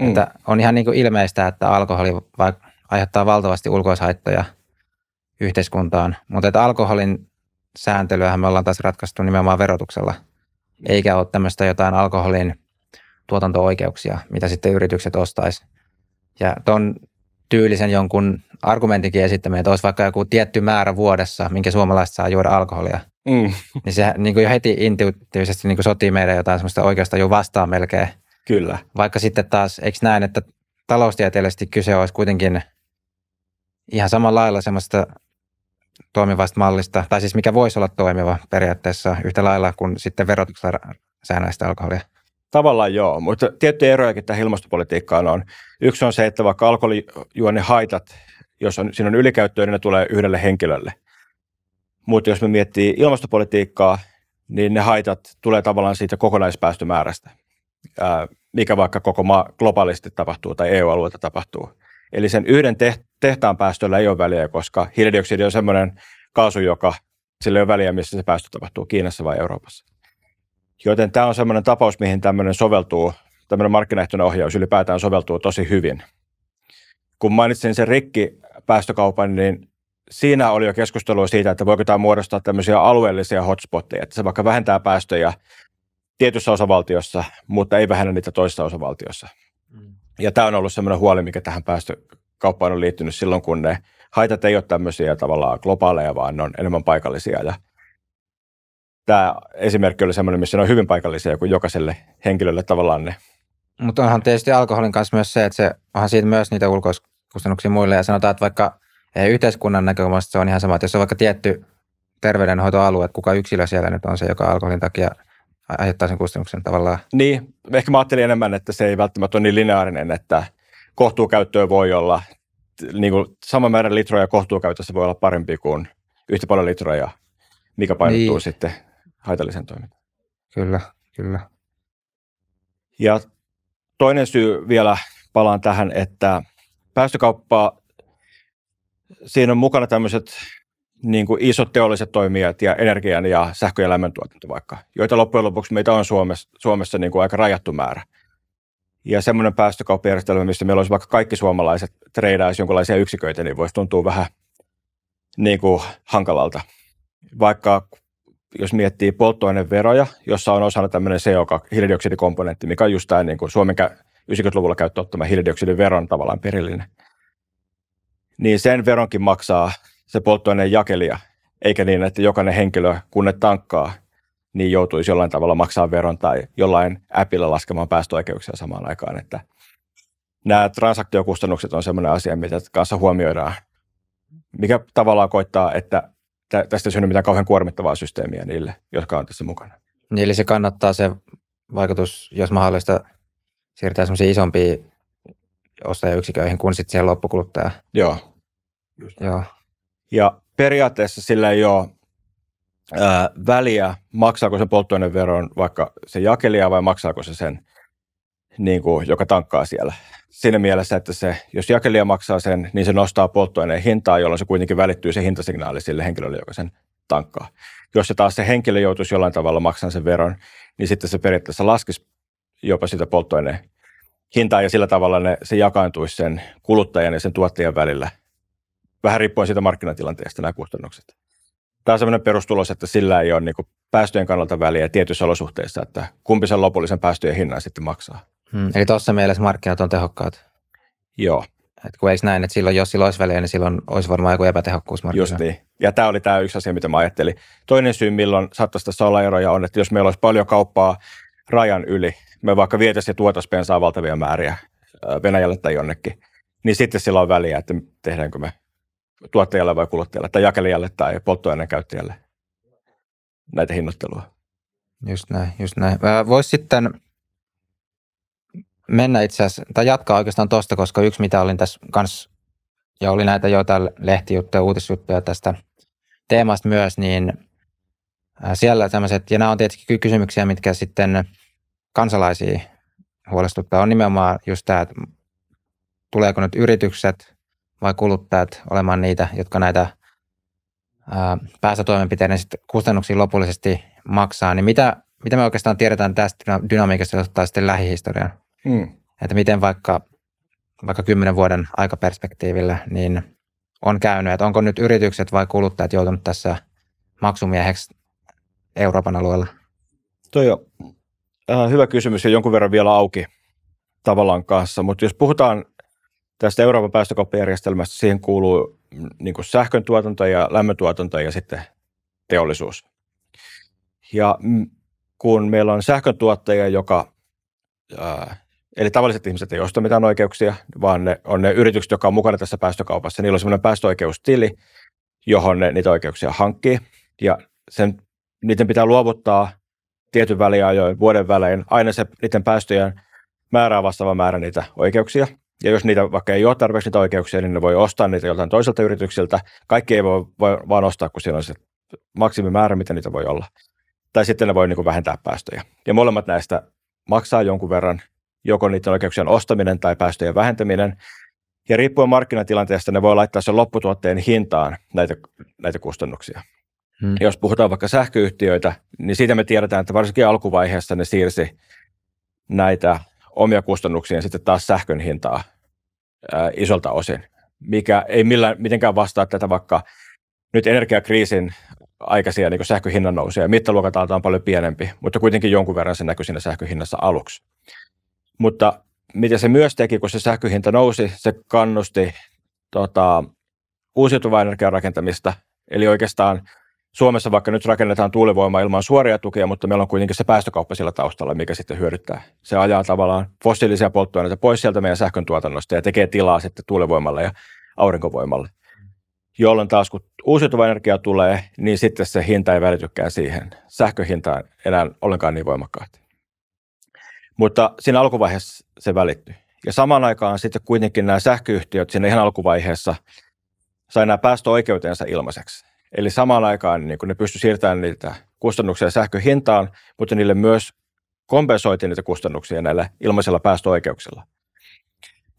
Mm. Että on ihan niin kuin ilmeistä, että alkoholi aiheuttaa valtavasti ulkoishaittoja yhteiskuntaan, mutta että alkoholin sääntelyähän me ollaan taas ratkaistu nimenomaan verotuksella, eikä ole tämmöistä jotain alkoholin tuotanto-oikeuksia, mitä sitten yritykset ostaisi. Ja ton tyylisen jonkun argumentinkin esittäminen, että olisi vaikka joku tietty määrä vuodessa, minkä suomalaiset saa juoda alkoholia, mm. niin se niin kuin jo heti intuitiivisesti niin kuin sotii meidän jotain semmoista oikeasta jo vastaan melkein – Kyllä. Vaikka sitten taas, eikö näin, että taloustieteellisesti kyse olisi kuitenkin ihan samalla lailla semmoista toimivasta mallista, tai siis mikä voisi olla toimiva periaatteessa yhtä lailla kuin sitten verotuksella säännöistä alkoholia. Tavallaan joo, mutta tiettyjä erojakin tähän ilmastopolitiikkaan on. Yksi on se, että vaikka alkoholijuonne haitat, jos on, siinä on ylikäyttöä, niin ne tulee yhdelle henkilölle. Mutta jos me miettii ilmastopolitiikkaa, niin ne haitat tulee tavallaan siitä kokonaispäästömäärästä mikä vaikka koko maa globaalisti tapahtuu tai EU-alueelta tapahtuu. Eli sen yhden tehtaan päästöllä ei ole väliä, koska hiilidioksidi on semmoinen kaasu, joka sillä ei ole väliä, missä se päästö tapahtuu, Kiinassa vai Euroopassa. Joten tämä on semmoinen tapaus, mihin tämmöinen soveltuu, tämmöinen markkinaehtoinen ohjaus ylipäätään soveltuu tosi hyvin. Kun mainitsin sen rikki päästökaupan, niin siinä oli jo keskustelua siitä, että voiko tämä muodostaa tämmöisiä alueellisia hotspotteja, että se vaikka vähentää päästöjä tietyssä osavaltiossa, mutta ei vähennä niitä toisessa osavaltiossa. Mm. Ja tämä on ollut semmoinen huoli, mikä tähän päästökauppaan on liittynyt silloin, kun ne haitat ei ole tämmöisiä tavallaan globaaleja, vaan ne on enemmän paikallisia. Ja tämä esimerkki oli semmoinen, missä ne on hyvin paikallisia kuin jokaiselle henkilölle tavallaan ne. Mutta onhan tietysti alkoholin kanssa myös se, että se, onhan siitä myös niitä ulkoiskustannuksia muille. Ja sanotaan, että vaikka eh, yhteiskunnan näkökulmasta se on ihan sama, että jos on vaikka tietty terveydenhoitoalue, että kuka yksilö siellä nyt on se, joka alkoholin takia – sen kustannuksen tavallaan. Niin, ehkä mä ajattelin enemmän, että se ei välttämättä ole niin lineaarinen, että kohtuukäyttöä voi olla, niin kuin sama määrä litroja kohtuukäytössä voi olla parempi kuin yhtä paljon litroja, mikä painottuu niin. sitten haitallisen toimintaan. Kyllä, kyllä. Ja toinen syy vielä palaan tähän, että päästökauppaa, siinä on mukana tämmöiset niin kuin isot teolliset toimijat ja energian ja sähkö- ja lämmöntuotanto vaikka, joita loppujen lopuksi meitä on Suomessa, Suomessa niin kuin aika rajattu määrä. Ja semmoinen päästökauppajärjestelmä, missä meillä olisi vaikka kaikki suomalaiset treidaisi jonkinlaisia yksiköitä, niin voisi tuntua vähän niin kuin hankalalta. Vaikka jos miettii polttoaineveroja, jossa on osana tämmöinen CO2-hiilidioksidikomponentti, mikä on just tämä niin kuin Suomen 90-luvulla käyttöön ottama hiilidioksidin veron tavallaan perillinen, niin sen veronkin maksaa se polttoaineen jakelija, eikä niin, että jokainen henkilö, kun ne tankkaa, niin joutuisi jollain tavalla maksaa veron tai jollain appilla laskemaan päästöoikeuksia samaan aikaan. Että nämä transaktiokustannukset on sellainen asia, mitä kanssa huomioidaan, mikä tavallaan koittaa, että tästä ei synny mitään kauhean kuormittavaa systeemiä niille, jotka on tässä mukana. Niin, eli se kannattaa se vaikutus, jos mahdollista, siirtää semmoisiin isompiin ostajayksiköihin kuin sitten siihen loppukuluttajaan. Joo. Just. Joo. Ja periaatteessa sillä ei ole ää, väliä, maksaako se polttoaineveron vaikka se jakelija vai maksaako se sen, niin kuin, joka tankkaa siellä. Siinä mielessä, että se, jos jakelija maksaa sen, niin se nostaa polttoaineen hintaa, jolloin se kuitenkin välittyy se hintasignaali sille henkilölle, joka sen tankkaa. Jos se taas se henkilö joutuisi jollain tavalla maksamaan sen veron, niin sitten se periaatteessa laskisi jopa sitä polttoaineen hintaa ja sillä tavalla ne, se jakaantuisi sen kuluttajan ja sen tuottajan välillä – vähän riippuen siitä markkinatilanteesta nämä kustannukset. Tämä on sellainen perustulos, että sillä ei ole niin päästöjen kannalta väliä tietyissä olosuhteissa, että kumpi sen lopullisen päästöjen hinnan sitten maksaa. Hmm, eli tuossa mielessä markkinat on tehokkaat. Joo. Et kun eikö näin, että silloin, jos sillä olisi väliä, niin silloin olisi varmaan joku epätehokkuus markkinoilla. niin. Ja tämä oli tämä yksi asia, mitä mä ajattelin. Toinen syy, milloin saattaisi tässä olla eroja, on, että jos meillä olisi paljon kauppaa rajan yli, me vaikka vietäisiin ja tuotaisiin bensaa valtavia määriä Venäjälle tai jonnekin, niin sitten sillä on väliä, että tehdäänkö me tuottajalle vai kuluttajalle tai jakelijalle tai polttoaineen käyttäjälle näitä hinnoittelua. Just näin, just näin. Voisi sitten mennä itse asiassa, tai jatkaa oikeastaan tuosta, koska yksi mitä olin tässä kanssa, ja oli näitä joitain lehtijuttuja, uutisjuttuja tästä teemasta myös, niin siellä tämmöiset, ja nämä on tietenkin kysymyksiä, mitkä sitten kansalaisia huolestuttaa, on nimenomaan just tämä, että tuleeko nyt yritykset vai kuluttajat olemaan niitä, jotka näitä päästötoimenpiteiden kustannuksia kustannuksiin lopullisesti maksaa, niin mitä, mitä me oikeastaan tiedetään tästä dynamiikasta ottaa sitten lähihistoriaan? Hmm. Että miten vaikka, vaikka kymmenen vuoden aikaperspektiivillä niin on käynyt, että onko nyt yritykset vai kuluttajat joutunut tässä maksumieheksi Euroopan alueella? Toi jo äh, hyvä kysymys ja jonkun verran vielä auki tavallaan kanssa, mutta jos puhutaan Tästä Euroopan päästökauppajärjestelmästä siihen kuuluu mm, niin kuin sähkön tuotanto ja lämmötuotanto ja sitten teollisuus. Ja mm, kun meillä on sähkön tuottaja, joka, ää, äh, eli tavalliset ihmiset ei osta mitään oikeuksia, vaan ne on ne yritykset, jotka on mukana tässä päästökaupassa, niillä on semmoinen päästöoikeustili, johon ne niitä oikeuksia hankkii. Ja sen, niiden pitää luovuttaa tietyn väliajoin, vuoden välein, aina se niiden päästöjen määrää vastaava määrä niitä oikeuksia – ja jos niitä vaikka ei ole tarpeeksi niitä oikeuksia, niin ne voi ostaa niitä joltain toiselta yritykseltä. Kaikki ei voi, voi vaan ostaa, kun siinä on se maksimimäärä, mitä niitä voi olla. Tai sitten ne voi niin kuin vähentää päästöjä. Ja molemmat näistä maksaa jonkun verran, joko niiden oikeuksien ostaminen tai päästöjen vähentäminen. Ja riippuen markkinatilanteesta ne voi laittaa sen lopputuotteen hintaan näitä, näitä kustannuksia. Hmm. jos puhutaan vaikka sähköyhtiöitä, niin siitä me tiedetään, että varsinkin alkuvaiheessa ne siirsi näitä omia kustannuksia ja sitten taas sähkön hintaa ää, isolta osin, mikä ei millään, mitenkään vastaa tätä vaikka nyt energiakriisin aikaisia niin sähköhinnan nousuja. ja mittaluokataan on paljon pienempi, mutta kuitenkin jonkun verran se näkyy siinä sähköhinnassa aluksi. Mutta mitä se myös teki, kun se sähköhinta nousi, se kannusti tota, uusiutuvaa energian rakentamista. Eli oikeastaan Suomessa vaikka nyt rakennetaan tuulivoimaa ilman suoria tukia, mutta meillä on kuitenkin se päästökauppa sillä taustalla, mikä sitten hyödyttää. Se ajaa tavallaan fossiilisia polttoaineita pois sieltä meidän sähköntuotannosta ja tekee tilaa sitten tuulivoimalle ja aurinkovoimalle. Jolloin taas kun uusiutuva energia tulee, niin sitten se hinta ei välitykään siihen sähköhintaan enää ollenkaan niin voimakkaasti. Mutta siinä alkuvaiheessa se välittyy. Ja samaan aikaan sitten kuitenkin nämä sähköyhtiöt siinä ihan alkuvaiheessa sai nämä päästöoikeutensa ilmaiseksi Eli samaan aikaan niin kun ne pystyi siirtämään niitä kustannuksia sähköhintaan, mutta niille myös kompensoitiin niitä kustannuksia näillä ilmaisilla päästöoikeuksilla.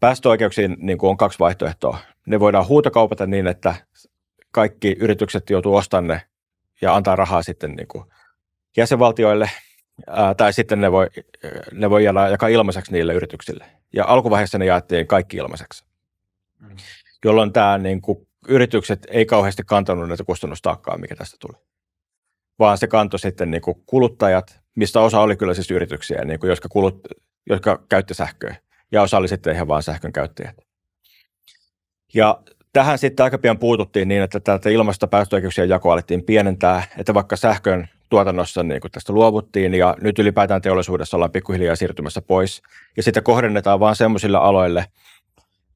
Päästöoikeuksiin niin on kaksi vaihtoehtoa. Ne voidaan huutokaupata niin, että kaikki yritykset joutuu ostamaan ne ja antaa rahaa sitten niin kuin jäsenvaltioille, ää, tai sitten ne voi, ne voi jakaa ilmaiseksi niille yrityksille. Ja alkuvaiheessa ne jaettiin kaikki ilmaiseksi, mm. jolloin tämä niin kuin yritykset ei kauheasti kantanut näitä kustannustaakkaa, mikä tästä tuli. Vaan se kantoi sitten niin kuin kuluttajat, mistä osa oli kyllä siis yrityksiä, niin kuin, jotka, kulut, jotka käytti sähköä. Ja osa oli sitten ihan vain sähkön käyttäjät. Ja tähän sitten aika pian puututtiin niin, että tätä ilmasta päästöoikeuksien jakoa alettiin pienentää, että vaikka sähkön tuotannossa niin kuin tästä luovuttiin ja nyt ylipäätään teollisuudessa ollaan pikkuhiljaa siirtymässä pois. Ja sitä kohdennetaan vain semmoisille aloille,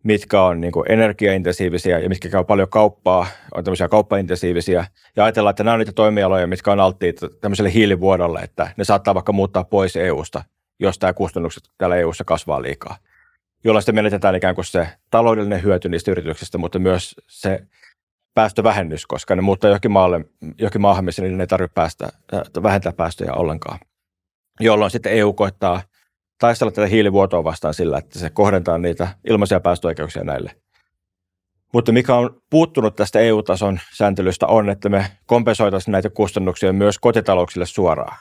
mitkä on niin kuin energiaintensiivisiä ja mitkä käy paljon kauppaa, on tämmöisiä kauppaintensiivisiä. Ja ajatellaan, että nämä on niitä toimialoja, mitkä on alttiita tämmöiselle hiilivuodolle, että ne saattaa vaikka muuttaa pois EUsta, jos tämä kustannukset täällä EUssa kasvaa liikaa. Jolloin sitten menetetään ikään kuin se taloudellinen hyöty niistä yrityksistä, mutta myös se päästövähennys, koska ne muuttaa johonkin, maalle, johonkin maahan, missä niiden ei tarvitse päästä, vähentää päästöjä ollenkaan. Jolloin sitten EU koittaa – taistella tätä hiilivuotoa vastaan sillä, että se kohdentaa niitä ilmaisia päästöoikeuksia näille. Mutta mikä on puuttunut tästä EU-tason sääntelystä on, että me kompensoitaisiin näitä kustannuksia myös kotitalouksille suoraan.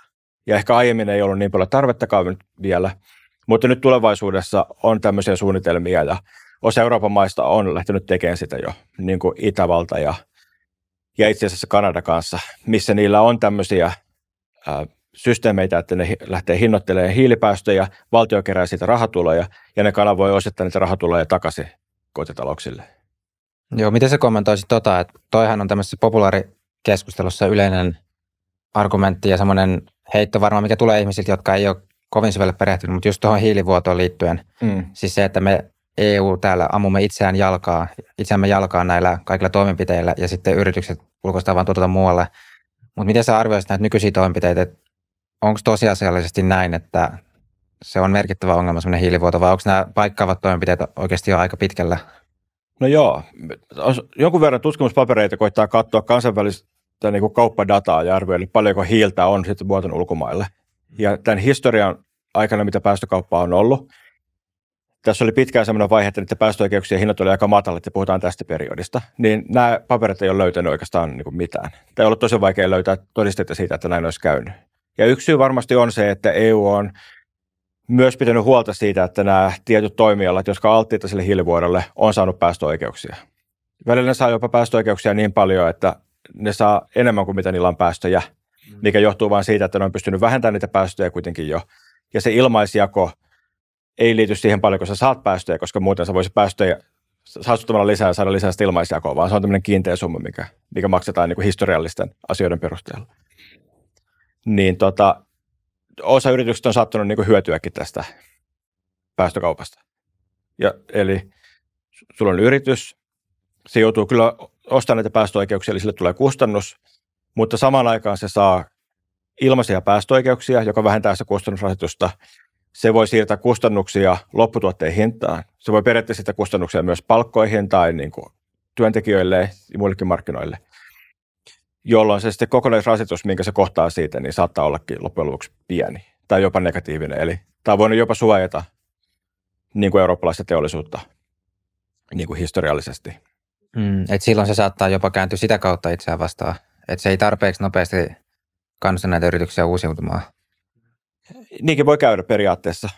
Ja ehkä aiemmin ei ollut niin paljon tarvettakaan vielä, mutta nyt tulevaisuudessa on tämmöisiä suunnitelmia ja osa Euroopan maista on lähtenyt tekemään sitä jo, niin kuin Itävalta ja, ja itse asiassa Kanada kanssa, missä niillä on tämmöisiä ää, systeemeitä, että ne lähtee hinnoittelemaan hiilipäästöjä, valtio kerää siitä rahatuloja ja ne kanavoi osittain niitä rahatuloja takaisin kotitalouksille. Joo, miten sä kommentoisit tota, että toihan on tämmöisessä populaarikeskustelussa yleinen argumentti ja semmoinen heitto varmaan, mikä tulee ihmisiltä, jotka ei ole kovin syvälle perehtynyt, mutta just tuohon hiilivuotoon liittyen. Mm. Siis se, että me EU täällä ammumme itseään jalkaa, itseämme jalkaa näillä kaikilla toimenpiteillä ja sitten yritykset ulkoistaan vaan tuoteta muualle. Mutta miten sä arvioisit näitä nykyisiä toimenpiteitä, että onko tosiasiallisesti näin, että se on merkittävä ongelma, semmoinen hiilivuoto, vai onko nämä paikkaavat toimenpiteet oikeasti jo aika pitkällä? No joo. Jonkun verran tutkimuspapereita koittaa katsoa kansainvälistä niin kuin kauppadataa ja arvioida, paljonko hiiltä on sitten vuoton ulkomaille. Ja tämän historian aikana, mitä päästökauppa on ollut, tässä oli pitkään sellainen vaihe, että niiden päästöoikeuksien hinnat oli aika matalat ja puhutaan tästä periodista, niin nämä paperit ei ole löytänyt oikeastaan niin kuin mitään. Tämä on ollut tosi vaikea löytää todisteita siitä, että näin olisi käynyt. Ja yksi syy varmasti on se, että EU on myös pitänyt huolta siitä, että nämä tietyt toimialat, jotka alttiita sille hiilivuodolle, on saanut päästöoikeuksia. Välillä ne saa jopa päästöoikeuksia niin paljon, että ne saa enemmän kuin mitä niillä on päästöjä, mm. mikä johtuu vain siitä, että ne on pystynyt vähentämään niitä päästöjä kuitenkin jo. Ja se ilmaisjako ei liity siihen paljon, kun sä saat päästöjä, koska muuten sä voisit päästöjä saastuttamalla lisää ja saada lisää sitä ilmaisjakoa, vaan se on tämmöinen kiinteä summa, mikä, mikä maksetaan niin kuin historiallisten asioiden perusteella niin tota, osa yrityksistä on saattanut niin hyötyäkin tästä päästökaupasta. Ja, eli sulla on yritys, se joutuu kyllä ostamaan näitä päästöoikeuksia, eli sille tulee kustannus, mutta samaan aikaan se saa ilmaisia päästöoikeuksia, joka vähentää sitä kustannusrasitusta. Se voi siirtää kustannuksia lopputuotteen hintaan. Se voi periaatteessa sitä kustannuksia myös palkkoihin tai niin kuin työntekijöille ja muillekin markkinoille – jolloin se sitten kokonaisrasitus, minkä se kohtaa siitä, niin saattaa ollakin loppujen lopuksi pieni tai jopa negatiivinen. Eli tämä on voinut jopa suojata niin kuin eurooppalaista teollisuutta niin kuin historiallisesti. Mm, et silloin se saattaa jopa kääntyä sitä kautta itseään vastaan, että se ei tarpeeksi nopeasti kannusta näitä yrityksiä uusiutumaan. Niinkin voi käydä periaatteessa.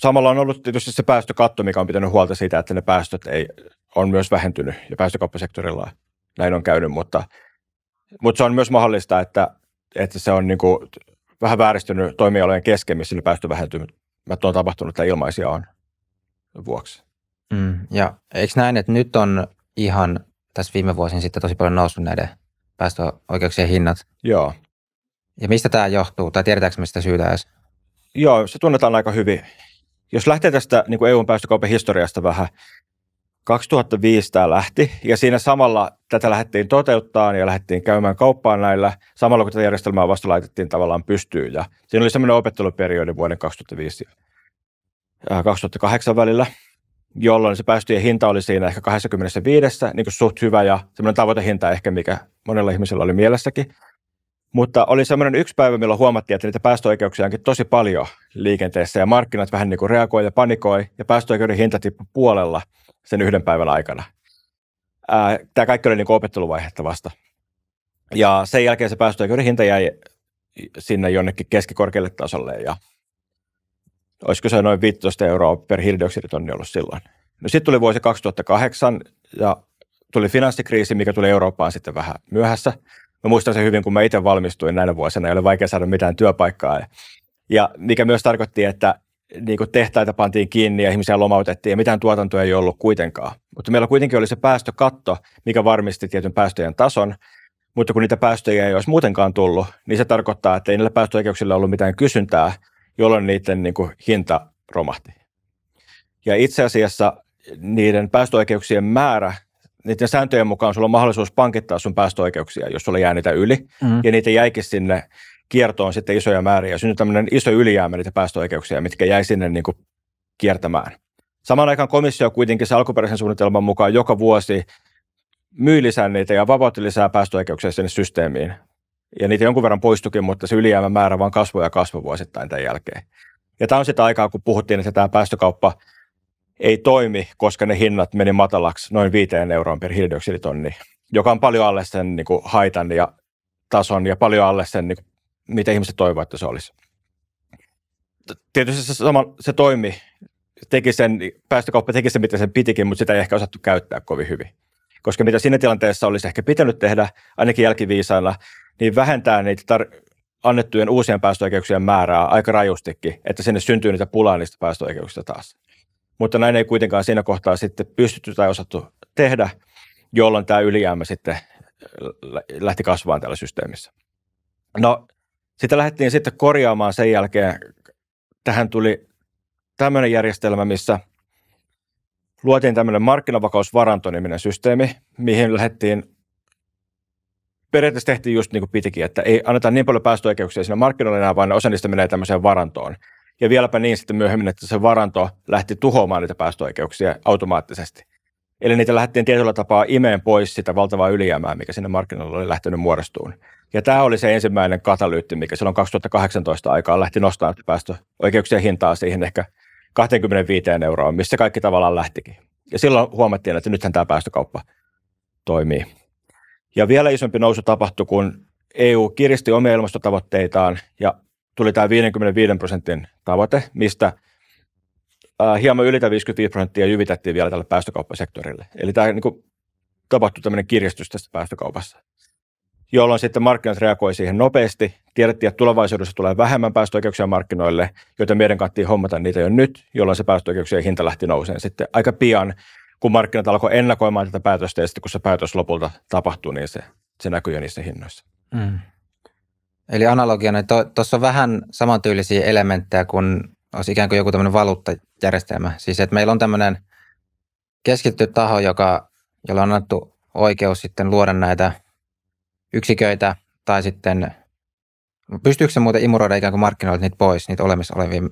Samalla on ollut tietysti se päästökatto, mikä on pitänyt huolta siitä, että ne päästöt ei, on myös vähentynyt ja päästökauppasektorilla näin on käynyt, mutta – mutta se on myös mahdollista, että, että se on niin kuin vähän vääristynyt toimialojen kesken, missä päästövähentymät on tapahtunut että ilmaisia on vuoksi. Mm, ja eikö näin, että nyt on ihan tässä viime vuosina sitten tosi paljon noussut näiden päästöoikeuksien hinnat? Joo. Ja mistä tämä johtuu, tai tiedetäänkö mistä syytä edes? Joo, se tunnetaan aika hyvin. Jos lähtee tästä niin kuin EUn päästökaupan historiasta vähän, 2005 tämä lähti ja siinä samalla tätä lähdettiin toteuttaa ja lähdettiin käymään kauppaan näillä, samalla kun tätä järjestelmää vasta laitettiin tavallaan pystyyn. Ja siinä oli semmoinen opetteluperiodi vuoden 2005 ja 2008 välillä, jolloin se päästöjen hinta oli siinä ehkä 25, niin kuin suht hyvä ja semmoinen tavoitehinta ehkä, mikä monella ihmisellä oli mielessäkin. Mutta oli semmoinen yksi päivä, milloin huomattiin, että niitä päästöoikeuksia onkin tosi paljon liikenteessä ja markkinat vähän niin kuin reagoi ja panikoi ja päästöoikeuden hinta tippui puolella sen yhden päivän aikana. Ää, tämä kaikki oli niin kuin opetteluvaihetta vasta. Ja sen jälkeen se päästöoikeuden hinta jäi sinne jonnekin keskikorkealle tasolle ja olisiko se noin 15 euroa per hiilidioksiditonni ollut silloin. No sitten tuli vuosi 2008 ja tuli finanssikriisi, mikä tuli Eurooppaan sitten vähän myöhässä – Mä muistan sen hyvin, kun mä itse valmistuin näinä vuosina, ei ole vaikea saada mitään työpaikkaa. Ja mikä myös tarkoitti, että niin kuin tehtaita pantiin kiinni ja ihmisiä lomautettiin ja mitään tuotantoa ei ollut kuitenkaan. Mutta meillä kuitenkin oli se päästökatto, mikä varmisti tietyn päästöjen tason, mutta kun niitä päästöjä ei olisi muutenkaan tullut, niin se tarkoittaa, että ei niillä päästöoikeuksilla ollut mitään kysyntää, jolloin niiden niin kuin hinta romahti. Ja itse asiassa niiden päästöoikeuksien määrä niiden sääntöjen mukaan sulla on mahdollisuus pankittaa sun päästöoikeuksia, jos sulla jää niitä yli, mm. ja niitä jäikin sinne kiertoon sitten isoja määriä. Syntyi tämmöinen iso ylijäämä niitä päästöoikeuksia, mitkä jäi sinne niin kuin kiertämään. Samaan aikaan komissio kuitenkin se alkuperäisen suunnitelman mukaan joka vuosi myi lisää niitä ja vapautti lisää päästöoikeuksia sinne systeemiin. Ja niitä jonkun verran poistukin, mutta se ylijäämä määrä vaan kasvoi ja kasvoi vuosittain tämän jälkeen. Ja tämä on sitä aikaa, kun puhuttiin, että tämä päästökauppa – ei toimi, koska ne hinnat meni matalaksi noin 5 euroon per hiilidioksiditonni, joka on paljon alle sen niin kuin haitan ja tason ja paljon alle sen, niin kuin, mitä ihmiset toivovat, että se olisi. Tietysti se, sama, se toimi, teki sen, päästökauppa teki sen, mitä sen pitikin, mutta sitä ei ehkä osattu käyttää kovin hyvin. Koska mitä siinä tilanteessa olisi ehkä pitänyt tehdä, ainakin jälkiviisailla, niin vähentää niitä tar- annettujen uusien päästöoikeuksien määrää aika rajustikin, että sinne syntyy niitä pulaa niistä päästöoikeuksista taas mutta näin ei kuitenkaan siinä kohtaa sitten pystytty tai osattu tehdä, jolloin tämä ylijäämä sitten äh, lähti kasvamaan tällä systeemissä. No, sitä lähdettiin sitten korjaamaan sen jälkeen. Tähän tuli tämmöinen järjestelmä, missä luotiin tämmöinen markkinavakausvarantoniminen systeemi, mihin lähdettiin periaatteessa tehtiin just niin kuin pitikin, että ei anneta niin paljon päästöoikeuksia siinä markkinoilla enää, vaan osa niistä menee tämmöiseen varantoon – ja vieläpä niin sitten myöhemmin, että se varanto lähti tuhoamaan niitä päästöoikeuksia automaattisesti. Eli niitä lähdettiin tietyllä tapaa imeen pois sitä valtavaa ylijäämää, mikä sinne markkinoilla oli lähtenyt muodostumaan. Ja tämä oli se ensimmäinen katalyytti, mikä silloin 2018 aikaan lähti nostamaan päästöoikeuksien hintaa siihen ehkä 25 euroon, mistä kaikki tavallaan lähtikin. Ja silloin huomattiin, että nythän tämä päästökauppa toimii. Ja vielä isompi nousu tapahtui, kun EU kiristi omia ilmastotavoitteitaan ja tuli tämä 55 prosentin tavoite, mistä äh, hieman yli 55 prosenttia jyvitettiin vielä tälle päästökauppasektorille. Eli tämä niin kuin, tapahtui tämmöinen kiristys tässä päästökaupassa, jolloin sitten markkinat reagoi siihen nopeasti. Tiedettiin, että tulevaisuudessa tulee vähemmän päästöoikeuksia markkinoille, joita meidän kannattiin hommata niitä jo nyt, jolloin se päästöoikeuksien hinta lähti nouseen sitten aika pian, kun markkinat alkoi ennakoimaan tätä päätöstä ja sitten kun se päätös lopulta tapahtui, niin se, se näkyy jo niissä hinnoissa. Mm. Eli niin tuossa on vähän samantyylisiä elementtejä kuin olisi ikään kuin joku tämmöinen valuuttajärjestelmä. Siis että meillä on tämmöinen keskitty taho, joka, jolla on annettu oikeus sitten luoda näitä yksiköitä tai sitten pystyykö se muuten imuroida ikään kuin markkinoilta niitä pois, niitä olemassa olevia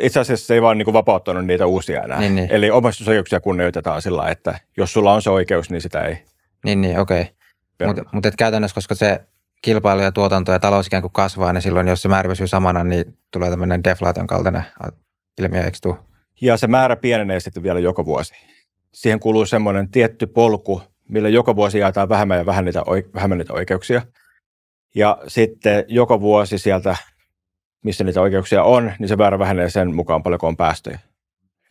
itse asiassa se ei vaan niin vapauttanut niitä uusia enää. Niin, niin. Eli omistusoikeuksia kunnioitetaan sillä, että jos sulla on se oikeus, niin sitä ei. Niin, niin okei. Okay. Mutta mut, et käytännössä, koska se kilpailu ja tuotanto ja talous ikään kuin kasvaa, niin silloin jos se määrä pysyy samana, niin tulee tämmöinen deflaation kaltainen ilmiö, eikö tuu? Ja se määrä pienenee sitten vielä joka vuosi. Siihen kuluu semmoinen tietty polku, millä joka vuosi jaetaan vähemmän ja vähän niitä, vähemmän niitä oikeuksia. Ja sitten joka vuosi sieltä, missä niitä oikeuksia on, niin se määrä vähenee sen mukaan kun on päästöjä.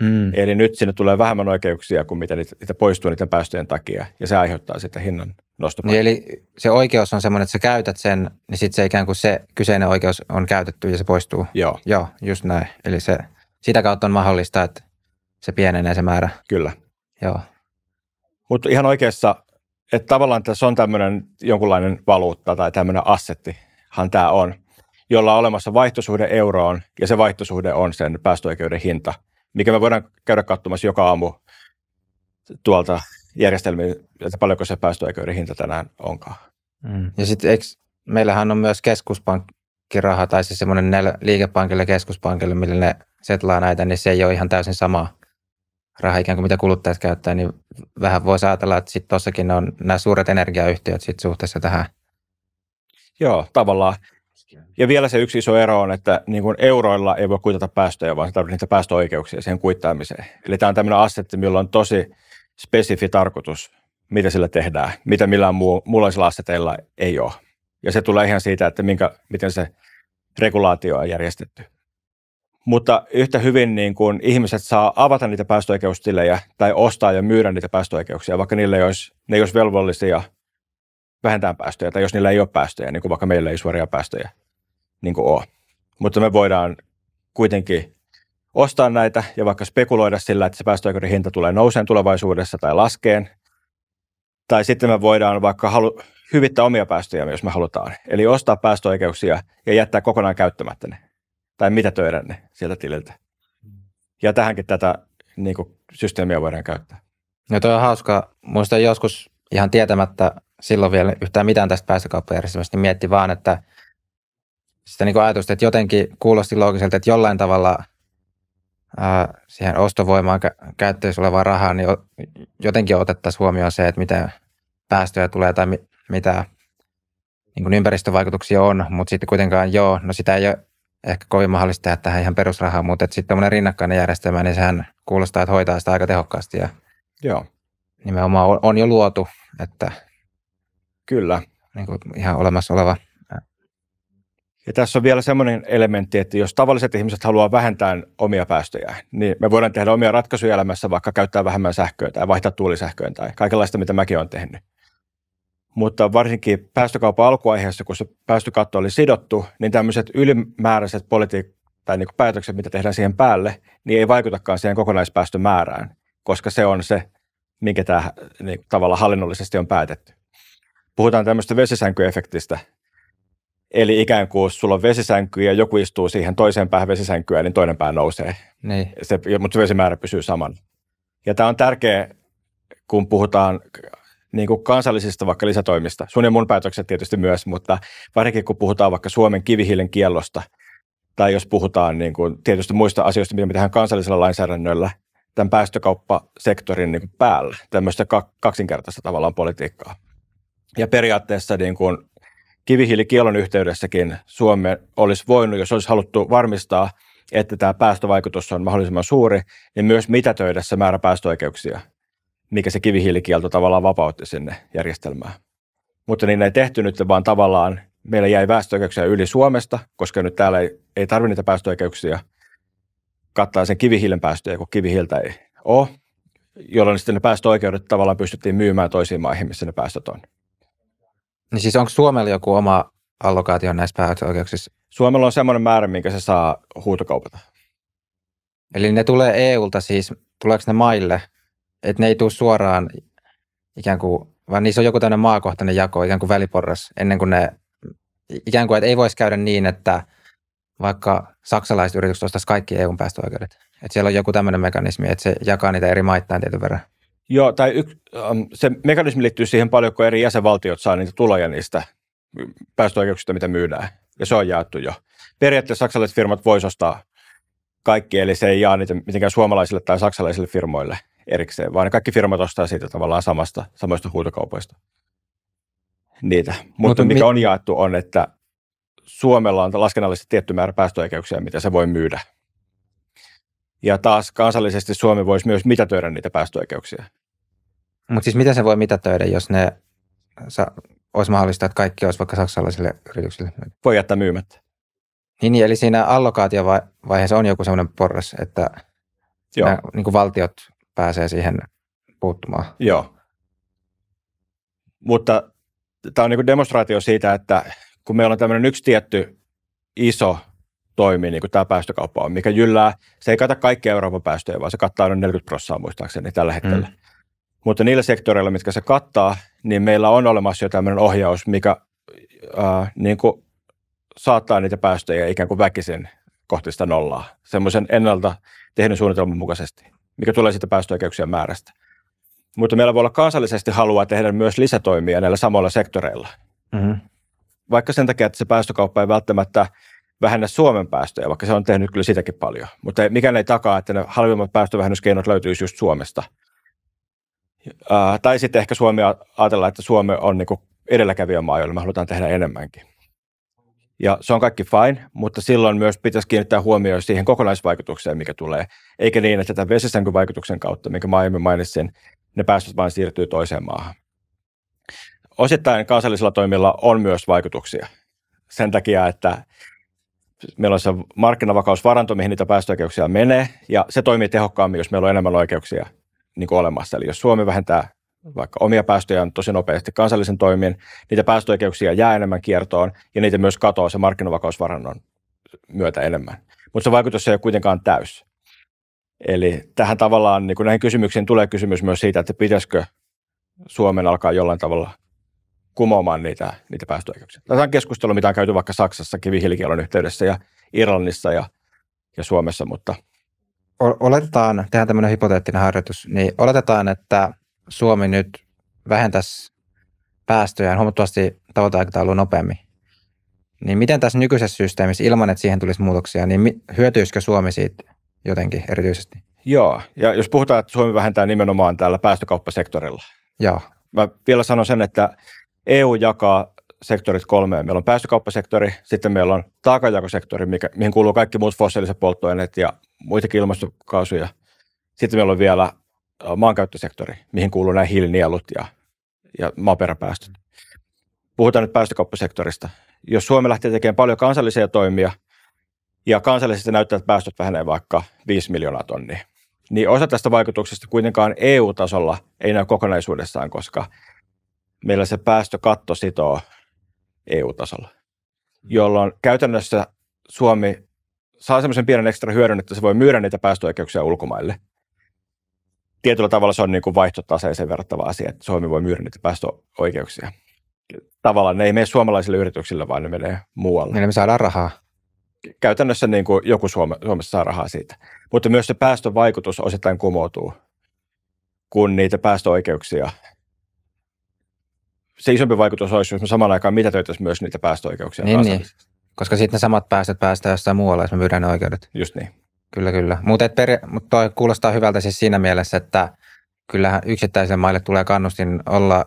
Mm. Eli nyt sinne tulee vähemmän oikeuksia kuin mitä niitä, niitä poistuu niiden päästöjen takia, ja se aiheuttaa sitä hinnan nostopainetta. Niin eli se oikeus on semmoinen, että sä käytät sen, niin sitten se ikään kuin se kyseinen oikeus on käytetty ja se poistuu. Joo. Joo, just näin. Eli se, sitä kautta on mahdollista, että se pienenee se määrä. Kyllä. Joo. Mutta ihan oikeassa, että tavallaan tässä on tämmöinen jonkunlainen valuutta tai tämmöinen assettihan tämä on, jolla on olemassa vaihtosuhde euroon, ja se vaihtosuhde on sen päästöoikeuden hinta – mikä me voidaan käydä katsomassa joka aamu tuolta järjestelmiin, että paljonko se päästöoikeuden hinta tänään onkaan. Mm. Ja sitten meillähän on myös keskuspankkiraha, tai se siis semmoinen liikepankille keskuspankille, millä ne setlaa näitä, niin se ei ole ihan täysin sama raha ikään kuin mitä kuluttajat käyttää, niin vähän voisi ajatella, että sitten tuossakin on nämä suuret energiayhtiöt sit suhteessa tähän. Joo, tavallaan ja vielä se yksi iso ero on, että niin kuin euroilla ei voi kuitata päästöjä, vaan tarvitsee niitä päästöoikeuksia siihen kuittaamiseen. Eli tämä on tämmöinen assetti, millä on tosi spesifi tarkoitus, mitä sillä tehdään, mitä millään muu, muunlaisilla asseteilla ei ole. Ja se tulee ihan siitä, että minkä, miten se regulaatio on järjestetty. Mutta yhtä hyvin niin kuin ihmiset saa avata niitä päästöoikeustilejä tai ostaa ja myydä niitä päästöoikeuksia, vaikka niille ei olisi, ne ei olisi velvollisia – vähentää päästöjä, tai jos niillä ei ole päästöjä, niin kuin vaikka meillä ei suoria päästöjä niin kuin ole. Mutta me voidaan kuitenkin ostaa näitä ja vaikka spekuloida sillä, että se päästöoikeuden hinta tulee nouseen tulevaisuudessa tai laskeen. Tai sitten me voidaan vaikka halu- hyvittää omia päästöjä, jos me halutaan. Eli ostaa päästöoikeuksia ja jättää kokonaan käyttämättä ne. Tai mitä töidä ne sieltä tililtä. Ja tähänkin tätä niin kuin, systeemiä voidaan käyttää. No toi on hauska. Muistan joskus ihan tietämättä silloin vielä yhtään mitään tästä päästökauppajärjestelmästä, niin mietti vaan, että sitä niin ajatusta, että jotenkin kuulosti loogiselta, että jollain tavalla ää, siihen ostovoimaan kä- käyttöön olevaan rahaa, niin o- jotenkin otettaisiin huomioon se, että miten päästöjä tulee tai mi- mitä niin kuin ympäristövaikutuksia on, mutta sitten kuitenkaan joo, no sitä ei ole ehkä kovin mahdollista tehdä tähän ihan perusrahaan, mutta sitten tämmöinen rinnakkainen järjestelmä, niin sehän kuulostaa, että hoitaa sitä aika tehokkaasti ja joo. nimenomaan on, on jo luotu, että Kyllä, niin kuin ihan olemassa oleva. Ja tässä on vielä semmoinen elementti, että jos tavalliset ihmiset haluaa vähentää omia päästöjä, niin me voidaan tehdä omia ratkaisuja elämässä, vaikka käyttää vähemmän sähköä tai vaihtaa tuulisähköön tai kaikenlaista, mitä mäkin olen tehnyt. Mutta varsinkin päästökaupan alkuaiheessa, kun se päästökatto oli sidottu, niin tämmöiset ylimääräiset politiikka tai niin päätökset, mitä tehdään siihen päälle, niin ei vaikutakaan siihen kokonaispäästömäärään, koska se on se, minkä tämä niin, tavalla hallinnollisesti on päätetty puhutaan tämmöistä vesisänkyefektistä. Eli ikään kuin sulla on vesisänky ja joku istuu siihen toiseen päähän vesisänkyä, niin toinen pää nousee. Niin. Se, mutta se vesimäärä pysyy saman. Ja tämä on tärkeä, kun puhutaan niin kuin kansallisista vaikka lisätoimista. Sun ja mun päätökset tietysti myös, mutta varsinkin kun puhutaan vaikka Suomen kivihiilen kiellosta, tai jos puhutaan niin kuin tietysti muista asioista, mitä me tehdään kansallisella lainsäädännöllä tämän päästökauppasektorin niin päällä, tämmöistä kaksinkertaista tavallaan politiikkaa. Ja periaatteessa niin kuin kivihiilikielon yhteydessäkin Suomi olisi voinut, jos olisi haluttu varmistaa, että tämä päästövaikutus on mahdollisimman suuri, niin myös mitätöidä se määrä päästöoikeuksia, mikä se kivihiilikielto tavallaan vapautti sinne järjestelmään. Mutta niin ei tehty nyt, vaan tavallaan meillä jäi päästöoikeuksia yli Suomesta, koska nyt täällä ei, ei tarvitse niitä päästöoikeuksia kattaa sen kivihiilen päästöjä, kun kivihiiltä ei ole, jolloin sitten ne päästöoikeudet tavallaan pystyttiin myymään toisiin maihin, missä ne päästöt on. Niin siis onko Suomella joku oma allokaatio näissä päätöksissä? Suomella on semmoinen määrä, minkä se saa huutokaupata. Eli ne tulee EUlta siis, tuleeko ne maille, että ne ei tule suoraan ikään kuin, vaan niissä on joku tämmöinen maakohtainen jako, ikään kuin väliporras, ennen kuin ne, ikään kuin, että ei voisi käydä niin, että vaikka saksalaiset yritykset ostaisivat kaikki EUn päästöoikeudet. Että siellä on joku tämmöinen mekanismi, että se jakaa niitä eri maittain tietyn verran. Joo, tai yksi ähm, se mekanismi liittyy siihen paljon, kun eri jäsenvaltiot saa niitä tuloja niistä päästöoikeuksista, mitä myydään. Ja se on jaettu jo. Periaatteessa saksalaiset firmat voisivat ostaa kaikki, eli se ei jaa niitä mitenkään suomalaisille tai saksalaisille firmoille erikseen, vaan kaikki firmat ostaa siitä tavallaan samasta, samoista huutokaupoista niitä. Mutta, no, mikä mi- on jaettu on, että Suomella on laskennallisesti tietty määrä päästöoikeuksia, mitä se voi myydä – ja taas kansallisesti Suomi voisi myös mitätöidä niitä päästöoikeuksia. Mutta siis miten se voi mitätöidä, jos ne sa- olisi mahdollista, että kaikki olisi vaikka saksalaisille yrityksille? Voi jättää myymättä. Niin, niin eli siinä allokaatiovaiheessa on joku sellainen porras, että Joo. Nämä, niin kuin valtiot pääsee siihen puuttumaan. Joo. Mutta tämä on niin demonstraatio siitä, että kun meillä on tämmöinen yksi tietty iso toimii, niin kuin tämä päästökauppa on, mikä jyllää, se ei kata kaikkia Euroopan päästöjä, vaan se kattaa noin 40 prosenttia muistaakseni niin tällä hetkellä. Mm. Mutta niillä sektoreilla, mitkä se kattaa, niin meillä on olemassa jo tämmöinen ohjaus, mikä äh, niin kuin saattaa niitä päästöjä ikään kuin väkisin kohti sitä nollaa, semmoisen ennalta tehdyn suunnitelman mukaisesti, mikä tulee siitä päästöoikeuksien määrästä. Mutta meillä voi olla kansallisesti halua tehdä myös lisätoimia näillä samoilla sektoreilla. Mm-hmm. Vaikka sen takia, että se päästökauppa ei välttämättä – vähennä Suomen päästöjä, vaikka se on tehnyt kyllä sitäkin paljon. Mutta mikä ei takaa, että ne halvimmat päästövähennyskeinot löytyisi just Suomesta. Äh, tai sitten ehkä Suomi ajatellaan, että Suomi on niin edelläkävijämaa, jolla me halutaan tehdä enemmänkin. Ja se on kaikki fine, mutta silloin myös pitäisi kiinnittää huomioon siihen kokonaisvaikutukseen, mikä tulee. Eikä niin, että tämän vesisänkyvaikutuksen kautta, minkä mä aiemmin mainitsin, ne päästöt vain siirtyy toiseen maahan. Osittain kansallisilla toimilla on myös vaikutuksia sen takia, että meillä on se markkinavakausvaranto, mihin niitä päästöoikeuksia menee, ja se toimii tehokkaammin, jos meillä on enemmän oikeuksia niin kuin olemassa. Eli jos Suomi vähentää vaikka omia päästöjään tosi nopeasti kansallisen toimien niitä päästöoikeuksia jää enemmän kiertoon, ja niitä myös katoaa se markkinavakausvarannon myötä enemmän. Mutta se vaikutus ei ole kuitenkaan täys. Eli tähän tavallaan, niin kuin näihin kysymyksiin tulee kysymys myös siitä, että pitäisikö Suomen alkaa jollain tavalla – kumoamaan niitä, niitä päästöoikeuksia. Tämä on keskustelu, mitä on käyty vaikka Saksassa kivihiilikielon yhteydessä ja Irlannissa ja, ja Suomessa, mutta... Oletetaan, tehdään tämmöinen hypoteettinen harjoitus, niin oletetaan, että Suomi nyt vähentäisi päästöjään huomattavasti tavoiteaikataulua nopeammin. Niin miten tässä nykyisessä systeemissä, ilman että siihen tulisi muutoksia, niin hyötyisikö Suomi siitä jotenkin erityisesti? Joo, ja jos puhutaan, että Suomi vähentää nimenomaan täällä päästökauppasektorilla. Joo. Mä vielä sanon sen, että EU jakaa sektorit kolmeen. Meillä on päästökauppasektori, sitten meillä on taakajakosektori, mikä, mihin kuuluu kaikki muut fossiiliset polttoaineet ja muitakin ilmastokaasuja. Sitten meillä on vielä maankäyttösektori, mihin kuuluu nämä hiilinielut ja, ja maaperäpäästöt. Puhutaan nyt päästökauppasektorista. Jos Suomi lähtee tekemään paljon kansallisia toimia ja kansallisesti näyttää, että päästöt vähenee vaikka 5 miljoonaa tonnia, niin osa tästä vaikutuksesta kuitenkaan EU-tasolla ei näy kokonaisuudessaan, koska – meillä se päästökatto sitoo EU-tasolla, jolloin käytännössä Suomi saa semmoisen pienen ekstra hyödyn, että se voi myydä niitä päästöoikeuksia ulkomaille. Tietyllä tavalla se on niin kuin vaihtotaseeseen verrattava asia, että Suomi voi myydä niitä päästöoikeuksia. Tavallaan ne ei mene suomalaisille yrityksille, vaan ne menee muualle. Niin me saadaan rahaa. Käytännössä niin kuin joku Suome, Suomessa saa rahaa siitä. Mutta myös se päästövaikutus osittain kumoutuu, kun niitä päästöoikeuksia – se isompi vaikutus olisi, jos me samalla aikaan töitäisiin myös niitä päästöoikeuksia. Niin, niin. Koska sitten ne samat päästöt päästään jossain muualla, jos me myydään ne oikeudet. Just niin. Kyllä, kyllä. Mutta peri- mut toi kuulostaa hyvältä siis siinä mielessä, että kyllähän yksittäisille maille tulee kannustin olla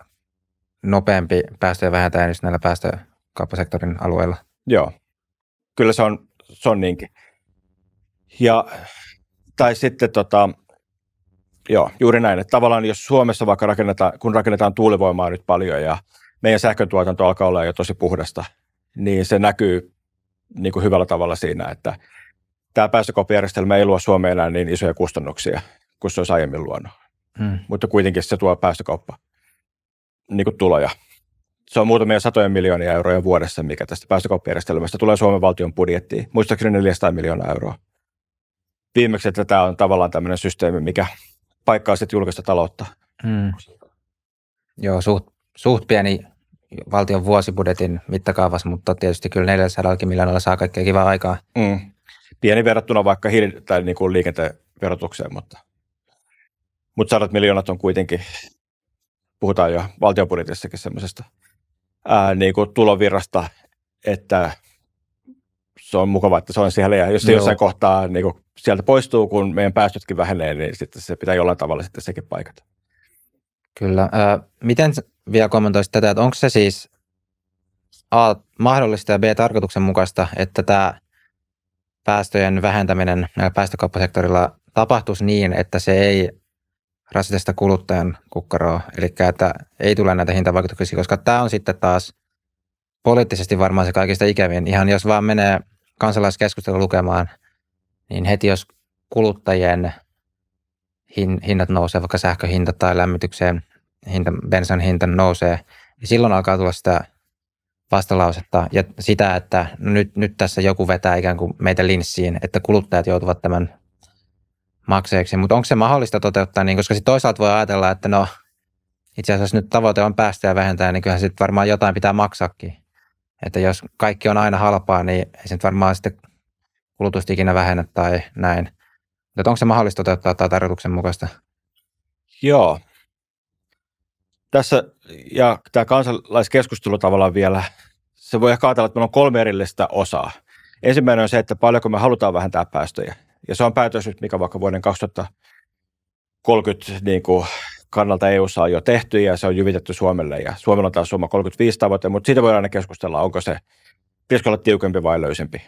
nopeampi päästöjen vähentäjä just näillä päästökauppasektorin alueilla. Joo, kyllä se on, se on niinkin. Ja, tai sitten tota, Joo, juuri näin. Että tavallaan jos Suomessa vaikka rakennetaan, kun rakennetaan tuulivoimaa nyt paljon ja meidän sähköntuotanto alkaa olla jo tosi puhdasta, niin se näkyy niin kuin hyvällä tavalla siinä, että tämä päästökauppajärjestelmä ei luo Suomeen enää niin isoja kustannuksia kuin se olisi aiemmin luonut. Hmm. Mutta kuitenkin se tuo päästökauppa niin kuin tuloja. Se on muutamia satoja miljoonia euroja vuodessa, mikä tästä päästökauppajärjestelmästä tulee Suomen valtion budjettiin. Muistaakseni 400 miljoonaa euroa. Viimeksi, että tämä on tavallaan tämmöinen systeemi, mikä paikkaa sitten julkista taloutta. Mm. Joo, suht, suht pieni valtion vuosibudjetin mittakaavassa, mutta tietysti kyllä 400 miljoonalla saa kaikkea kivaa aikaa. Mm. Pieni verrattuna vaikka hiil- tai niin kuin liikenteen verotukseen, mutta, mutta sadat miljoonat on kuitenkin, puhutaan jo valtion budjetissakin semmoisesta niin kuin tulovirrasta, että se on mukava, että se on siellä. Ja jos se jossain kohtaa niin kuin sieltä poistuu, kun meidän päästötkin vähenee, niin sitten se pitää jollain tavalla sitten sekin paikata. Kyllä. Äh, miten vielä kommentoisit tätä, että onko se siis A mahdollista ja B tarkoituksenmukaista, että tämä päästöjen vähentäminen päästökauppasektorilla tapahtuisi niin, että se ei sitä kuluttajan kukkaroa, eli että ei tule näitä hintavaikutuksia, koska tämä on sitten taas poliittisesti varmaan se kaikista ikävin. Ihan jos vaan menee kansalaiskeskustelu lukemaan, niin heti jos kuluttajien hin, hinnat nousee, vaikka sähköhinta tai lämmitykseen hinta, bensan hinta nousee, niin silloin alkaa tulla sitä vastalausetta ja sitä, että nyt, nyt tässä joku vetää ikään kuin meitä linssiin, että kuluttajat joutuvat tämän maksajaksi. Mutta onko se mahdollista toteuttaa, niin, koska sitten toisaalta voi ajatella, että no itse asiassa nyt tavoite on ja vähentää, niin kyllähän sitten varmaan jotain pitää maksaakin. Että jos kaikki on aina halpaa, niin ei se nyt varmaan sitten kulutusta ikinä vähennä tai näin. Mutta onko se mahdollista toteuttaa tämä tarkoituksen mukaista? Joo. Tässä, ja tämä kansalaiskeskustelu tavallaan vielä, se voi ehkä ajatella, että meillä on kolme erillistä osaa. Ensimmäinen on se, että paljonko me halutaan vähentää päästöjä. Ja se on päätös mikä vaikka vuoden 2030 niin kuin, kannalta EUssa on jo tehty ja se on jyvitetty Suomelle ja Suomella on taas Suoma 35 tavoite, mutta siitä voidaan aina keskustella, onko se, pitäisikö olla tiukempi vai löysempi.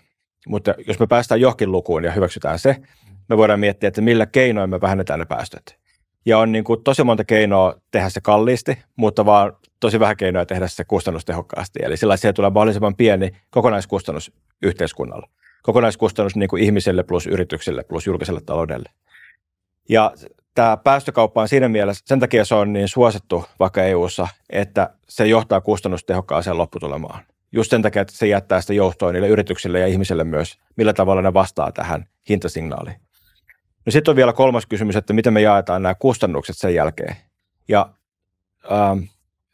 Mutta äh, jos me päästään johonkin lukuun ja hyväksytään se, me voidaan miettiä, että millä keinoin me vähennetään ne päästöt. Ja on niin kuin tosi monta keinoa tehdä se kalliisti, mutta vaan tosi vähän keinoja tehdä se kustannustehokkaasti. Eli sillä siellä tulee mahdollisimman pieni kokonaiskustannus yhteiskunnalle. Kokonaiskustannus niin kuin ihmiselle plus yritykselle plus julkiselle taloudelle. Ja tämä päästökauppa on siinä mielessä, sen takia se on niin suosittu vaikka EU:ssa, että se johtaa kustannustehokkaaseen lopputulemaan. Just sen takia, että se jättää sitä joustoa niille yrityksille ja ihmisille myös, millä tavalla ne vastaa tähän hintasignaaliin. No sitten on vielä kolmas kysymys, että miten me jaetaan nämä kustannukset sen jälkeen. Ja ähm,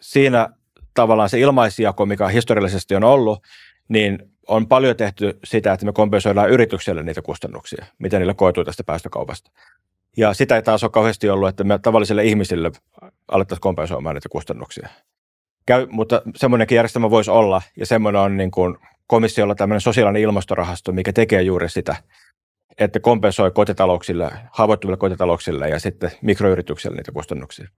siinä tavallaan se ilmaisjako, mikä historiallisesti on ollut, niin on paljon tehty sitä, että me kompensoidaan yritykselle niitä kustannuksia, mitä niillä koituu tästä päästökaupasta. Ja sitä ei taas ole kauheasti ollut, että me tavallisille ihmisille alettaisiin kompensoimaan niitä kustannuksia. Käy, mutta semmoinenkin järjestelmä voisi olla, ja semmoinen on niin kuin komissiolla tämmöinen sosiaalinen ilmastorahasto, mikä tekee juuri sitä, että kompensoi kotitalouksille, haavoittuville kotitalouksille ja sitten mikroyrityksille niitä kustannuksia.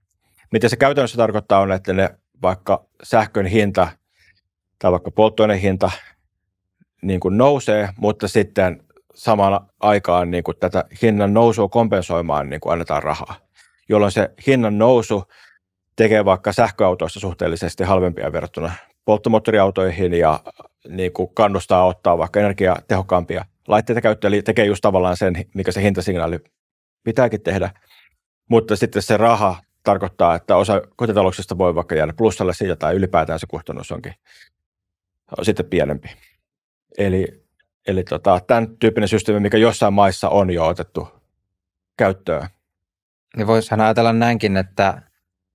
Mitä se käytännössä tarkoittaa on, että ne vaikka sähkön hinta tai vaikka polttoaineen hinta niin kuin nousee, mutta sitten samaan aikaan niin kuin tätä hinnan nousua kompensoimaan niin kuin annetaan rahaa, jolloin se hinnan nousu tekee vaikka sähköautoista suhteellisesti halvempia verrattuna polttomoottoriautoihin ja niin kuin kannustaa ottaa vaikka energiatehokkaampia laitteita käyttöön, eli tekee just tavallaan sen, mikä se hintasignaali pitääkin tehdä. Mutta sitten se raha tarkoittaa, että osa kotitalouksista voi vaikka jäädä plussalle siitä tai ylipäätään se kustannus onkin sitten pienempi. Eli Eli tota, tämän tyyppinen systeemi, mikä jossain maissa on jo otettu käyttöön. Niin voisihan ajatella näinkin, että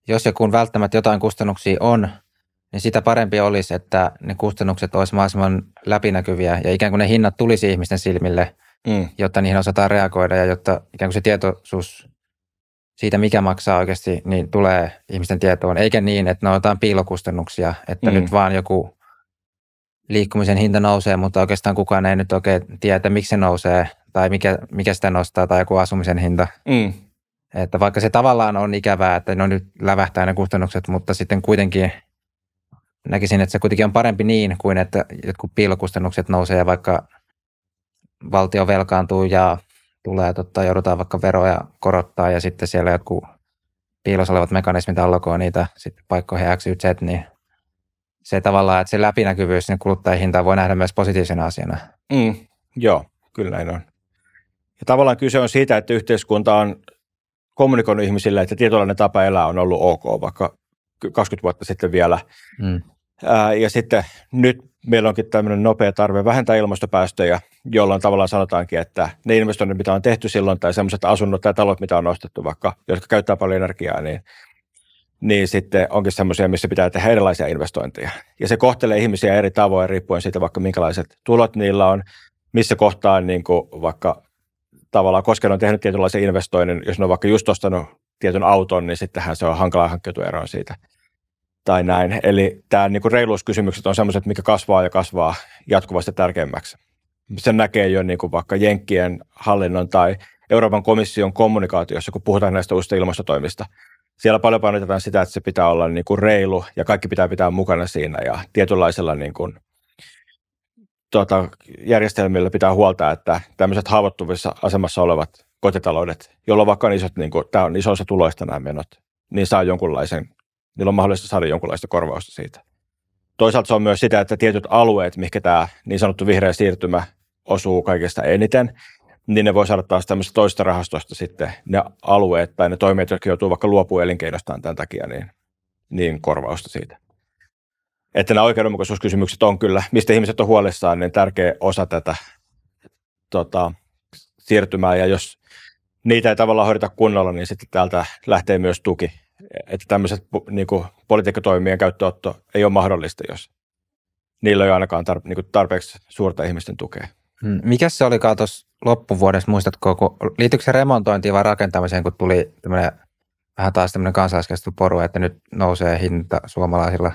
jos ja kun välttämättä jotain kustannuksia on, niin sitä parempi olisi, että ne kustannukset olisi mahdollisimman läpinäkyviä ja ikään kuin ne hinnat tulisi ihmisten silmille, mm. jotta niihin osataan reagoida ja jotta ikään kuin se tietoisuus siitä, mikä maksaa oikeasti, niin tulee ihmisten tietoon, eikä niin, että ne on jotain piilokustannuksia, että mm. nyt vaan joku liikkumisen hinta nousee, mutta oikeastaan kukaan ei nyt oikein tiedä, miksi se nousee tai mikä, mikä sitä nostaa tai joku asumisen hinta. Mm. Että vaikka se tavallaan on ikävää, että no nyt lävähtää ne kustannukset, mutta sitten kuitenkin näkisin, että se kuitenkin on parempi niin kuin, että jotkut piilokustannukset nousee ja vaikka valtio velkaantuu ja tulee, totta, joudutaan vaikka veroja korottaa ja sitten siellä jotkut piilossa olevat mekanismit allokoi niitä sitten paikkoihin X, Y, Z, niin se tavallaan, että se läpinäkyvyys sinne niin kuluttajahintaa voi nähdä myös positiivisena asiana. Mm, joo, kyllä näin on. Ja tavallaan kyse on siitä, että yhteiskunta on kommunikoinut ihmisille, että tietynlainen tapa elää on ollut ok, vaikka 20 vuotta sitten vielä. Mm. Ää, ja sitten nyt meillä onkin tämmöinen nopea tarve vähentää ilmastopäästöjä, jolloin tavallaan sanotaankin, että ne investoinnit, mitä on tehty silloin, tai semmoiset asunnot tai talot, mitä on ostettu vaikka, jotka käyttää paljon energiaa, niin niin sitten onkin semmoisia, missä pitää tehdä erilaisia investointeja. Ja se kohtelee ihmisiä eri tavoin riippuen siitä, vaikka minkälaiset tulot niillä on, missä kohtaa niin kuin vaikka tavallaan, koska on tehnyt tietynlaisen investoinnin, jos ne on vaikka just ostanut tietyn auton, niin sittenhän se on hankala hankkeutua eroon siitä tai näin. Eli tämä niin reiluuskysymykset on sellaiset, mikä kasvaa ja kasvaa jatkuvasti tärkeämmäksi. Sen näkee jo niin kuin vaikka Jenkkien hallinnon tai Euroopan komission kommunikaatiossa, kun puhutaan näistä uusista ilmastotoimista – siellä paljon painotetaan sitä, että se pitää olla niin kuin reilu ja kaikki pitää pitää mukana siinä ja tietynlaisella niin kuin, tota, järjestelmillä pitää huolta, että tämmöiset haavoittuvissa asemassa olevat kotitaloudet, jolloin vaikka on isot, niin kuin, tämä on isoissa tuloista nämä menot, niin saa jonkunlaisen, niillä on mahdollista saada jonkunlaista korvausta siitä. Toisaalta se on myös sitä, että tietyt alueet, mihin tämä niin sanottu vihreä siirtymä osuu kaikista eniten, niin ne voi saada taas tämmöistä toista rahastoista sitten ne alueet tai ne toimijat, jotka joutuu vaikka luopumaan elinkeinostaan tämän takia, niin, niin korvausta siitä. Että nämä oikeudenmukaisuuskysymykset on kyllä, mistä ihmiset on huolissaan, niin tärkeä osa tätä tota, siirtymää. Ja jos niitä ei tavallaan hoideta kunnolla, niin sitten täältä lähtee myös tuki. Että tämmöiset niin kuin, politiikkatoimien käyttöotto ei ole mahdollista, jos niillä ei ole ainakaan tar- niin kuin tarpeeksi suurta ihmisten tukea. Mm. Mikäs se oli tuossa loppuvuodessa, muistatko, kun, liittyykö se remontointiin vai rakentamiseen, kun tuli tämmöinen, vähän taas tämmöinen kansalaiskeskusteluporu, että nyt nousee hinta suomalaisilla?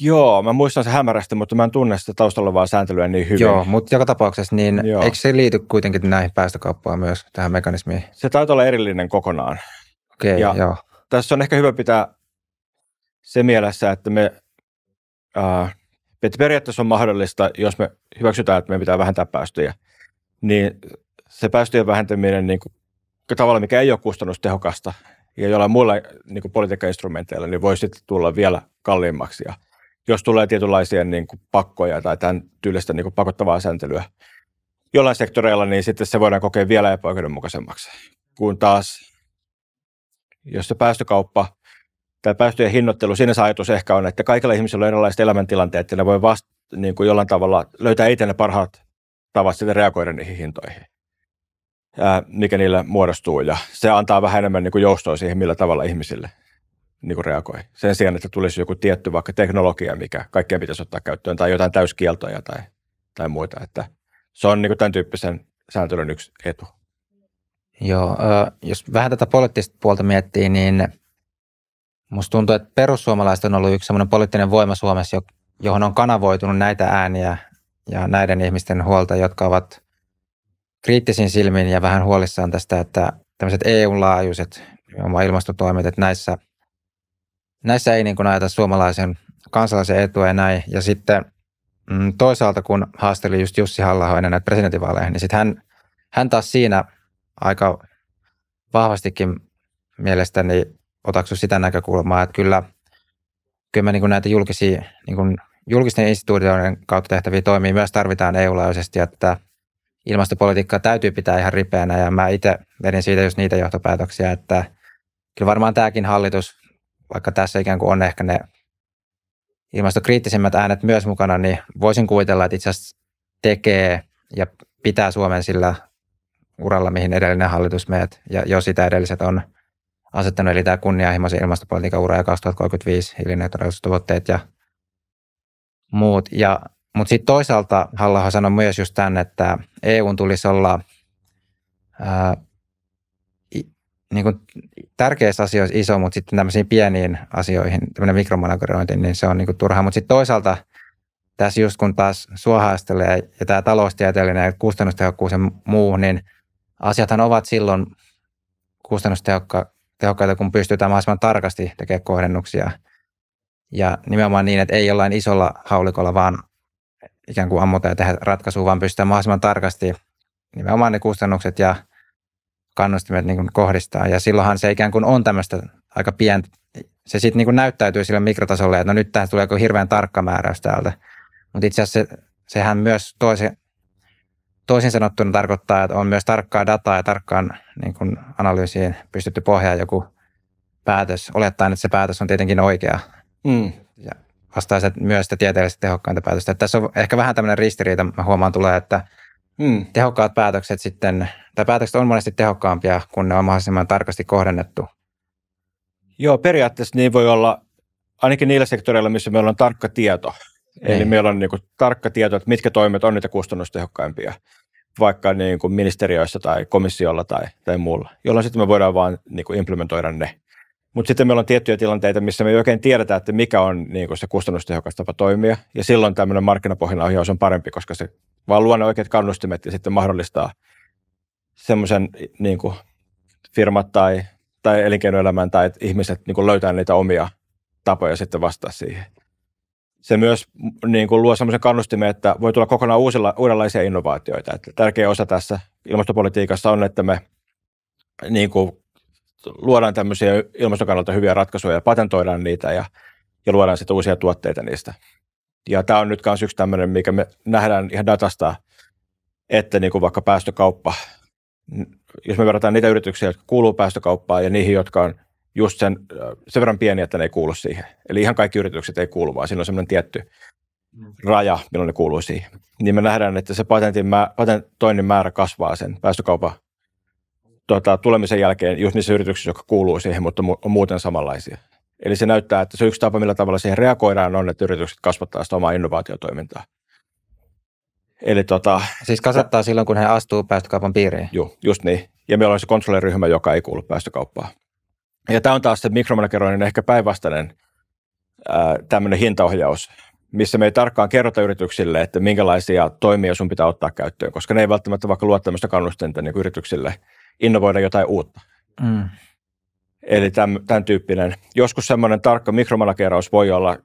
Joo, mä muistan se hämärästi, mutta mä en tunne sitä taustalla vaan sääntelyä niin hyvin. Joo, mutta joka tapauksessa, niin Joo. eikö se liity kuitenkin näihin päästökauppoihin myös, tähän mekanismiin? Se taitaa olla erillinen kokonaan. Okei, okay, joo. Tässä on ehkä hyvä pitää se mielessä, että me äh, että periaatteessa on mahdollista, jos me hyväksytään, että meidän pitää vähentää päästöjä, niin se päästöjen vähentäminen niin kuin, tavalla, mikä ei ole kustannustehokasta, ja jollain muilla niin politiikka-instrumenteilla, niin voi sitten tulla vielä kalliimmaksi. Ja jos tulee tietynlaisia niin kuin pakkoja tai tämän tyylistä niin kuin pakottavaa sääntelyä jollain sektoreilla, niin sitten se voidaan kokea vielä epäoikeudenmukaisemmaksi. Kun taas, jos se päästökauppa tämä päästöjen hinnoittelu, siinä se ajatus ehkä on, että kaikilla ihmisillä on erilaiset elämäntilanteet että ne voi vasta, niin kuin jollain tavalla löytää itse ne parhaat tavat sitten reagoida niihin hintoihin, ää, mikä niille muodostuu. Ja se antaa vähän enemmän niin kuin joustoa siihen, millä tavalla ihmisille niin kuin reagoi. Sen sijaan, että tulisi joku tietty vaikka teknologia, mikä kaikkien pitäisi ottaa käyttöön, tai jotain täyskieltoja tai, tai muita. Että se on niin kuin tämän tyyppisen sääntelyn yksi etu. Joo, jos vähän tätä poliittista puolta miettii, niin Musta tuntuu, että perussuomalaiset on ollut yksi semmoinen poliittinen voima Suomessa, johon on kanavoitunut näitä ääniä ja näiden ihmisten huolta, jotka ovat kriittisin silmin ja vähän huolissaan tästä, että tämmöiset EU-laajuiset ilmastotoimet, että näissä, näissä ei niin kuin ajata suomalaisen kansalaisen etua ja näin. Ja sitten mm, toisaalta, kun haasteli just Jussi halla ennen näitä presidentinvaaleja, niin sitten hän, hän taas siinä aika vahvastikin mielestäni otaksu sitä näkökulmaa, että kyllä, kyllä me niin kuin näitä julkisia, niin kuin julkisten instituutioiden kautta tehtäviä toimia myös tarvitaan EU-laajuisesti, että ilmastopolitiikkaa täytyy pitää ihan ripeänä ja mä itse vedin siitä just niitä johtopäätöksiä, että kyllä varmaan tämäkin hallitus, vaikka tässä ikään kuin on ehkä ne ilmastokriittisimmät äänet myös mukana, niin voisin kuvitella, että itse asiassa tekee ja pitää Suomen sillä uralla, mihin edellinen hallitus meet ja jo sitä edelliset on – asettanut, eli tämä kunnianhimoisen ilmastopolitiikan ura ja 2035 hiilineutraalisuustavoitteet ja muut. Ja, mutta sitten toisaalta halla sanoi myös just tämän, että EUn tulisi olla ää, niin kuin tärkeissä asioissa iso, mutta sitten tämmöisiin pieniin asioihin, tämmöinen mikromanagerointi, niin se on niin kuin turhaa. Mutta sitten toisaalta tässä just kun taas sua ja tämä taloustieteellinen ja kustannustehokkuus ja muu, niin asiathan ovat silloin kustannustehokka, tehokkaita, kun pystytään mahdollisimman tarkasti tekemään kohdennuksia. Ja nimenomaan niin, että ei jollain isolla haulikolla vaan ikään kuin ammuta ja tehdä ratkaisua, vaan pystytään mahdollisimman tarkasti nimenomaan ne kustannukset ja kannustimet niin kuin kohdistaa. Ja silloinhan se ikään kuin on tämmöistä aika pientä, se sitten niin näyttäytyy sillä mikrotasolla, että no nyt tähän tulee hirveän tarkka määräys täältä. Mutta itse asiassa se, sehän myös toisen toisin sanottuna tarkoittaa, että on myös tarkkaa dataa ja tarkkaan niin kuin analyysiin pystytty pohjaan joku päätös, olettaen, että se päätös on tietenkin oikea. Mm. Ja vastaa se myös sitä tieteellisesti tehokkainta päätöstä. Että tässä on ehkä vähän tämmöinen ristiriita, mä huomaan tulee, että mm. tehokkaat päätökset sitten, tai päätökset on monesti tehokkaampia, kun ne on mahdollisimman tarkasti kohdennettu. Joo, periaatteessa niin voi olla, ainakin niillä sektoreilla, missä meillä on tarkka tieto, ei. Niin. Eli meillä on niin kuin tarkka tieto, että mitkä toimet on niitä kustannustehokkaimpia, vaikka niin kuin ministeriöissä tai komissiolla tai, tai muulla, jolloin sitten me voidaan vaan niin kuin implementoida ne. Mutta sitten meillä on tiettyjä tilanteita, missä me ei oikein tiedetä, että mikä on niin kuin se kustannustehokas tapa toimia, ja silloin tämmöinen markkinapohjainen ohjaus on parempi, koska se vaan luo ne oikeat kannustimet ja sitten mahdollistaa semmoisen niin firmat tai, tai elinkeinoelämän tai ihmiset niin kuin löytää niitä omia tapoja sitten vastaa siihen se myös mm, niin kuin luo sellaisen kannustimen, että voi tulla kokonaan uusilla, uudenlaisia innovaatioita. Että tärkeä osa tässä ilmastopolitiikassa on, että me niin kuin luodaan tämmöisiä ilmaston kannalta hyviä ratkaisuja ja patentoidaan niitä ja, ja luodaan sitten uusia tuotteita niistä. Ja tämä on nyt myös yksi tämmöinen, mikä me nähdään ihan datasta, että niin kuin vaikka päästökauppa, jos me verrataan niitä yrityksiä, jotka kuuluu päästökauppaan ja niihin, jotka on just sen, äh, sen verran pieniä, että ne ei kuulu siihen. Eli ihan kaikki yritykset ei kuulu, vaan siinä on semmoinen tietty raja, milloin ne kuuluu siihen. Niin me nähdään, että se patentin mä, patentoinnin määrä kasvaa sen päästökaupan tuota, tulemisen jälkeen just niissä yrityksissä, jotka kuuluu siihen, mutta on muuten samanlaisia. Eli se näyttää, että se yksi tapa, millä tavalla siihen reagoidaan, on, että yritykset kasvattaa sitä omaa innovaatiotoimintaa. Eli tota, siis kasvattaa silloin, kun he astuu päästökaupan piiriin? Joo, just niin. Ja meillä on se konsuliryhmä, joka ei kuulu päästökauppaan. Ja tämä on taas se mikromanageroinnin ehkä päinvastainen tämmöinen hintaohjaus, missä me ei tarkkaan kerrota yrityksille, että minkälaisia toimia sun pitää ottaa käyttöön, koska ne ei välttämättä vaikka luo tämmöistä kannustinta niin yrityksille innovoida jotain uutta. Mm. Eli tämän, tämän tyyppinen. Joskus semmoinen tarkka mikromanageraus voi olla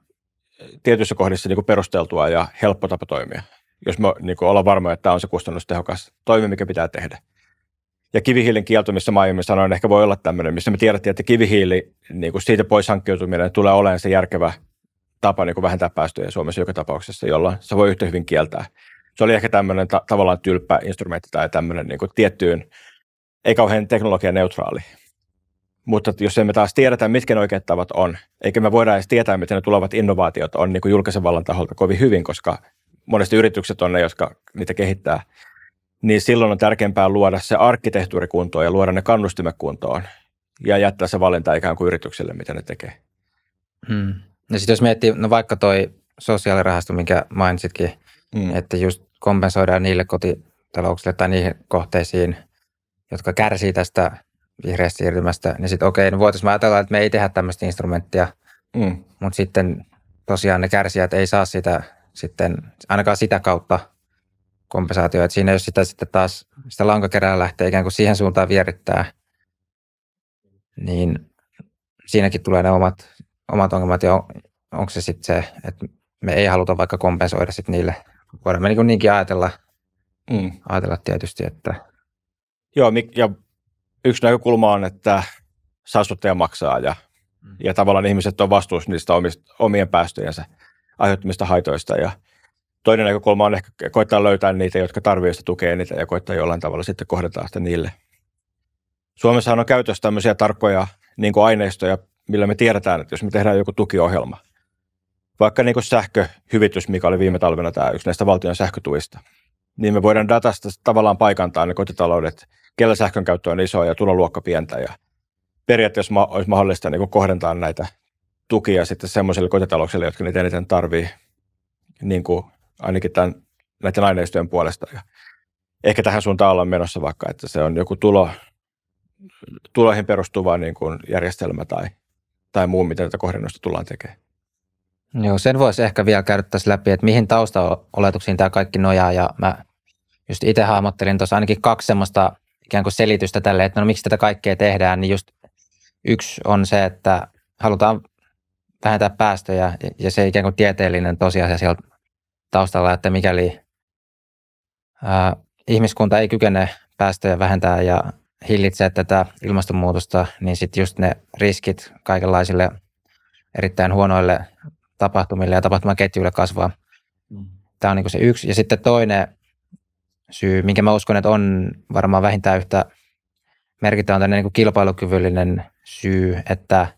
tietyissä kohdissa niin kuin perusteltua ja helppo tapa toimia, jos me niin kuin ollaan varmoja, että tämä on se kustannustehokas toimi, mikä pitää tehdä. Ja kivihiilen kielto, missä mä aiemmin sanoin, ehkä voi olla tämmöinen, missä me tiedettiin, että kivihiili, niin kuin siitä pois hankkeutuminen niin tulee olemaan se järkevä tapa niin kuin vähentää päästöjä Suomessa joka tapauksessa, jolla se voi yhtä hyvin kieltää. Se oli ehkä tämmöinen ta- tavallaan tylppä instrumentti tai tämmöinen niin kuin tiettyyn, ei kauhean teknologianeutraali. Mutta jos emme taas tiedetä, mitkä ne oikeat tavat on, eikä me voida edes tietää, miten ne tulevat innovaatiot on niin kuin julkisen vallan taholta kovin hyvin, koska monesti yritykset on ne, jotka niitä kehittää – niin silloin on tärkeämpää luoda se arkkitehtuuri kuntoon ja luoda ne kannustimet kuntoon ja jättää se valinta ikään kuin yritykselle, mitä ne tekee. Hmm. Ja sitten jos miettii, no vaikka toi sosiaalirahasto, minkä mainitsitkin, hmm. että just kompensoidaan niille kotitalouksille tai niihin kohteisiin, jotka kärsii tästä vihreästä siirtymästä, niin sitten okei, no voitaisiin ajatella, että me ei tehdä tämmöistä instrumenttia, hmm. mutta sitten tosiaan ne kärsijät ei saa sitä sitten ainakaan sitä kautta kompensaatio. Että siinä jos sitä sitten taas, sitä lankakerää lähtee ikään kuin siihen suuntaan vierittää, niin siinäkin tulee ne omat, omat ongelmat ja on, onko se sitten se, että me ei haluta vaikka kompensoida sitten niille. Voidaan me niin niinkin ajatella, mm. ajatella tietysti, että... Joo, ja yksi näkökulma on, että saastuttaja maksaa ja, mm. ja tavallaan ihmiset on vastuussa niistä omista, omien päästöjensä aiheuttamista haitoista ja – toinen näkökulma on ehkä koittaa löytää niitä, jotka tarvitsevat sitä tukea niitä ja koittaa jollain tavalla sitten kohdata sitä niille. Suomessa on käytössä tämmöisiä tarkkoja niin kuin aineistoja, millä me tiedetään, että jos me tehdään joku tukiohjelma, vaikka niin kuin sähköhyvitys, mikä oli viime talvena tämä yksi näistä valtion sähkötuista, niin me voidaan datasta tavallaan paikantaa ne kotitaloudet, kellä sähkön käyttö on iso ja tuloluokka pientä ja periaatteessa olisi mahdollista niin kuin kohdentaa näitä tukia sitten semmoiselle kotitalouksille, jotka niitä eniten tarvitsee niin kuin ainakin tämän, näiden aineistojen puolesta. Ja ehkä tähän suuntaan ollaan menossa vaikka, että se on joku tulo, tuloihin perustuva niin kuin järjestelmä tai, tai muu, mitä tätä kohdennusta tullaan tekemään. Joo, sen voisi ehkä vielä käydä tässä läpi, että mihin taustaoletuksiin tämä kaikki nojaa ja mä just itse hahmottelin tuossa ainakin kaksi semmoista ikään kuin selitystä tälle, että no miksi tätä kaikkea tehdään, niin just yksi on se, että halutaan vähentää päästöjä ja se ikään kuin tieteellinen tosiasia sieltä taustalla, että mikäli ää, ihmiskunta ei kykene päästöjä vähentää ja hillitsee tätä ilmastonmuutosta, niin sitten just ne riskit kaikenlaisille erittäin huonoille tapahtumille ja tapahtumaketjuille kasvaa. Mm-hmm. Tämä on niin se yksi. Ja sitten toinen syy, minkä mä uskon, että on varmaan vähintään yhtä merkittävä on tämmöinen niin kilpailukyvyllinen syy, että –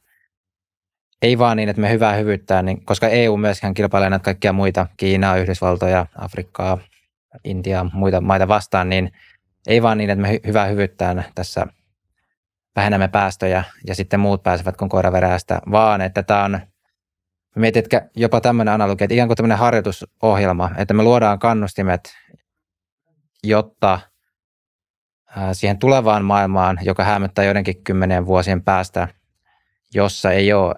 ei vaan niin, että me hyvää hyvyyttää, niin, koska EU myöskään kilpailee näitä kaikkia muita, Kiinaa, Yhdysvaltoja, Afrikkaa, Intiaa, muita maita vastaan, niin ei vaan niin, että me hyvää hyvyyttään tässä vähennämme päästöjä ja sitten muut pääsevät kuin koira vaan että tämä on mietitkö jopa tämmöinen analogia, että ikään kuin tämmöinen harjoitusohjelma, että me luodaan kannustimet, jotta siihen tulevaan maailmaan, joka hämöttää joidenkin kymmenen vuosien päästä, jossa ei ole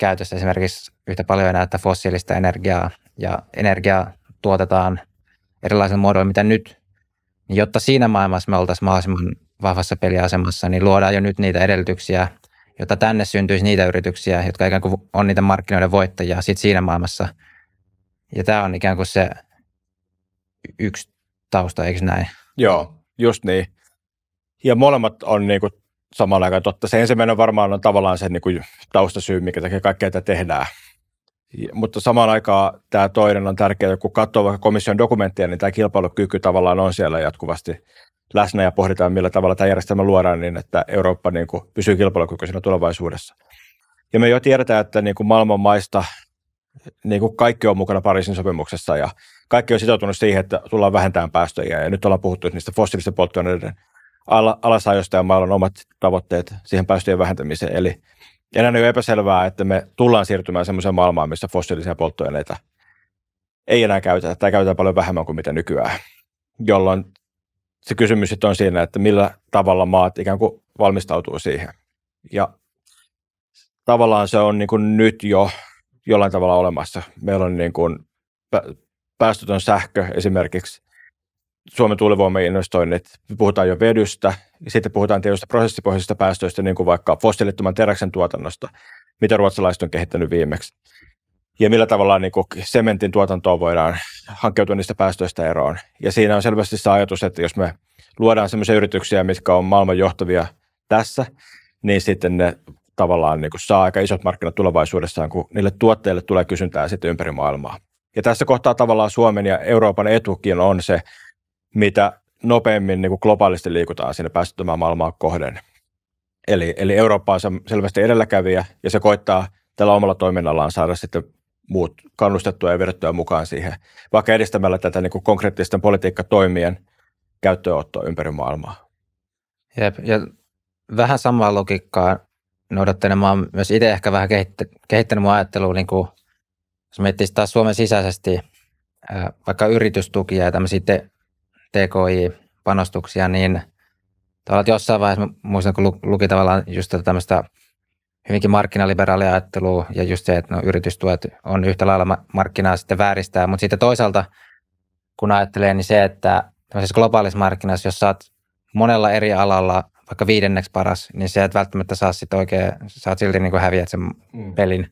käytössä esimerkiksi yhtä paljon enää että fossiilista energiaa ja energiaa tuotetaan erilaisilla muodoilla, mitä nyt, niin jotta siinä maailmassa me oltaisiin mahdollisimman vahvassa peliasemassa, niin luodaan jo nyt niitä edellytyksiä, jotta tänne syntyisi niitä yrityksiä, jotka ikään kuin on niitä markkinoiden voittajia sit siinä maailmassa. Ja tämä on ikään kuin se yksi tausta, eikö näin? Joo, just niin. Ja molemmat on kuin niinku samalla aikaa totta. Se ensimmäinen varmaan on tavallaan se niin kuin taustasyy, mikä tekee kaikkea tätä tehdään. Mutta samaan aikaan tämä toinen on tärkeää, kun katsoo vaikka komission dokumentteja, niin tämä kilpailukyky tavallaan on siellä jatkuvasti läsnä ja pohditaan, millä tavalla tämä järjestelmä luodaan niin, että Eurooppa niin kuin, pysyy kilpailukykyisenä tulevaisuudessa. Ja me jo tiedetään, että niin kuin maailman maista niin kuin kaikki on mukana Pariisin sopimuksessa ja kaikki on sitoutunut siihen, että tullaan vähentämään päästöjä. Ja nyt ollaan puhuttu niistä fossiilisten polttoaineiden al- alasajosta ja maalla on omat tavoitteet siihen päästöjen vähentämiseen. Eli enää ei ole epäselvää, että me tullaan siirtymään sellaiseen maailmaan, missä fossiilisia polttoaineita ei enää käytetä tai käytetään paljon vähemmän kuin mitä nykyään, jolloin se kysymys on siinä, että millä tavalla maat ikään kuin valmistautuu siihen. Ja tavallaan se on niin kuin nyt jo jollain tavalla olemassa. Meillä on niin kuin päästötön sähkö esimerkiksi Suomen tuulivoimainvestoinnit, puhutaan jo vedystä, ja sitten puhutaan tietystä prosessipohjaisista päästöistä, niin kuin vaikka fossiilittoman teräksen tuotannosta, mitä ruotsalaiset on kehittänyt viimeksi, ja millä tavalla niin kuin sementin tuotantoa voidaan hankkeutua niistä päästöistä eroon. Ja siinä on selvästi se ajatus, että jos me luodaan sellaisia yrityksiä, mitkä on maailman johtavia tässä, niin sitten ne tavallaan niin kuin saa aika isot markkinat tulevaisuudessaan, kun niille tuotteille tulee kysyntää sitten ympäri maailmaa. Ja tässä kohtaa tavallaan Suomen ja Euroopan etukin on se, mitä nopeammin niin kuin globaalisti liikutaan siinä päästöttömään maailmaa kohden. Eli, eli Eurooppa on selvästi edelläkävijä ja se koittaa tällä omalla toiminnallaan saada sitten muut kannustettua ja vedettyä mukaan siihen, vaikka edistämällä tätä niin kuin konkreettisten politiikkatoimien käyttöönottoa ympäri maailmaa. Jep, ja vähän samaa logiikkaa noudattelen. Mä oon myös itse ehkä vähän kehittänyt mun ajattelua, niin kuin, jos miettisi taas Suomen sisäisesti vaikka yritystukia ja tämmöisiä te- TKI-panostuksia, niin tavallaan jossain vaiheessa, muistan kun luki tavallaan just tämmöistä hyvinkin markkinaliberaalia ajattelua ja just se, että no, yritystuet on yhtä lailla markkinaa sitten vääristää, mutta sitten toisaalta kun ajattelee, niin se, että tämmöisessä globaalissa markkinassa, jos saat monella eri alalla vaikka viidenneksi paras, niin se et välttämättä saa sitten oikein, saat silti niin kuin häviät sen mm. pelin.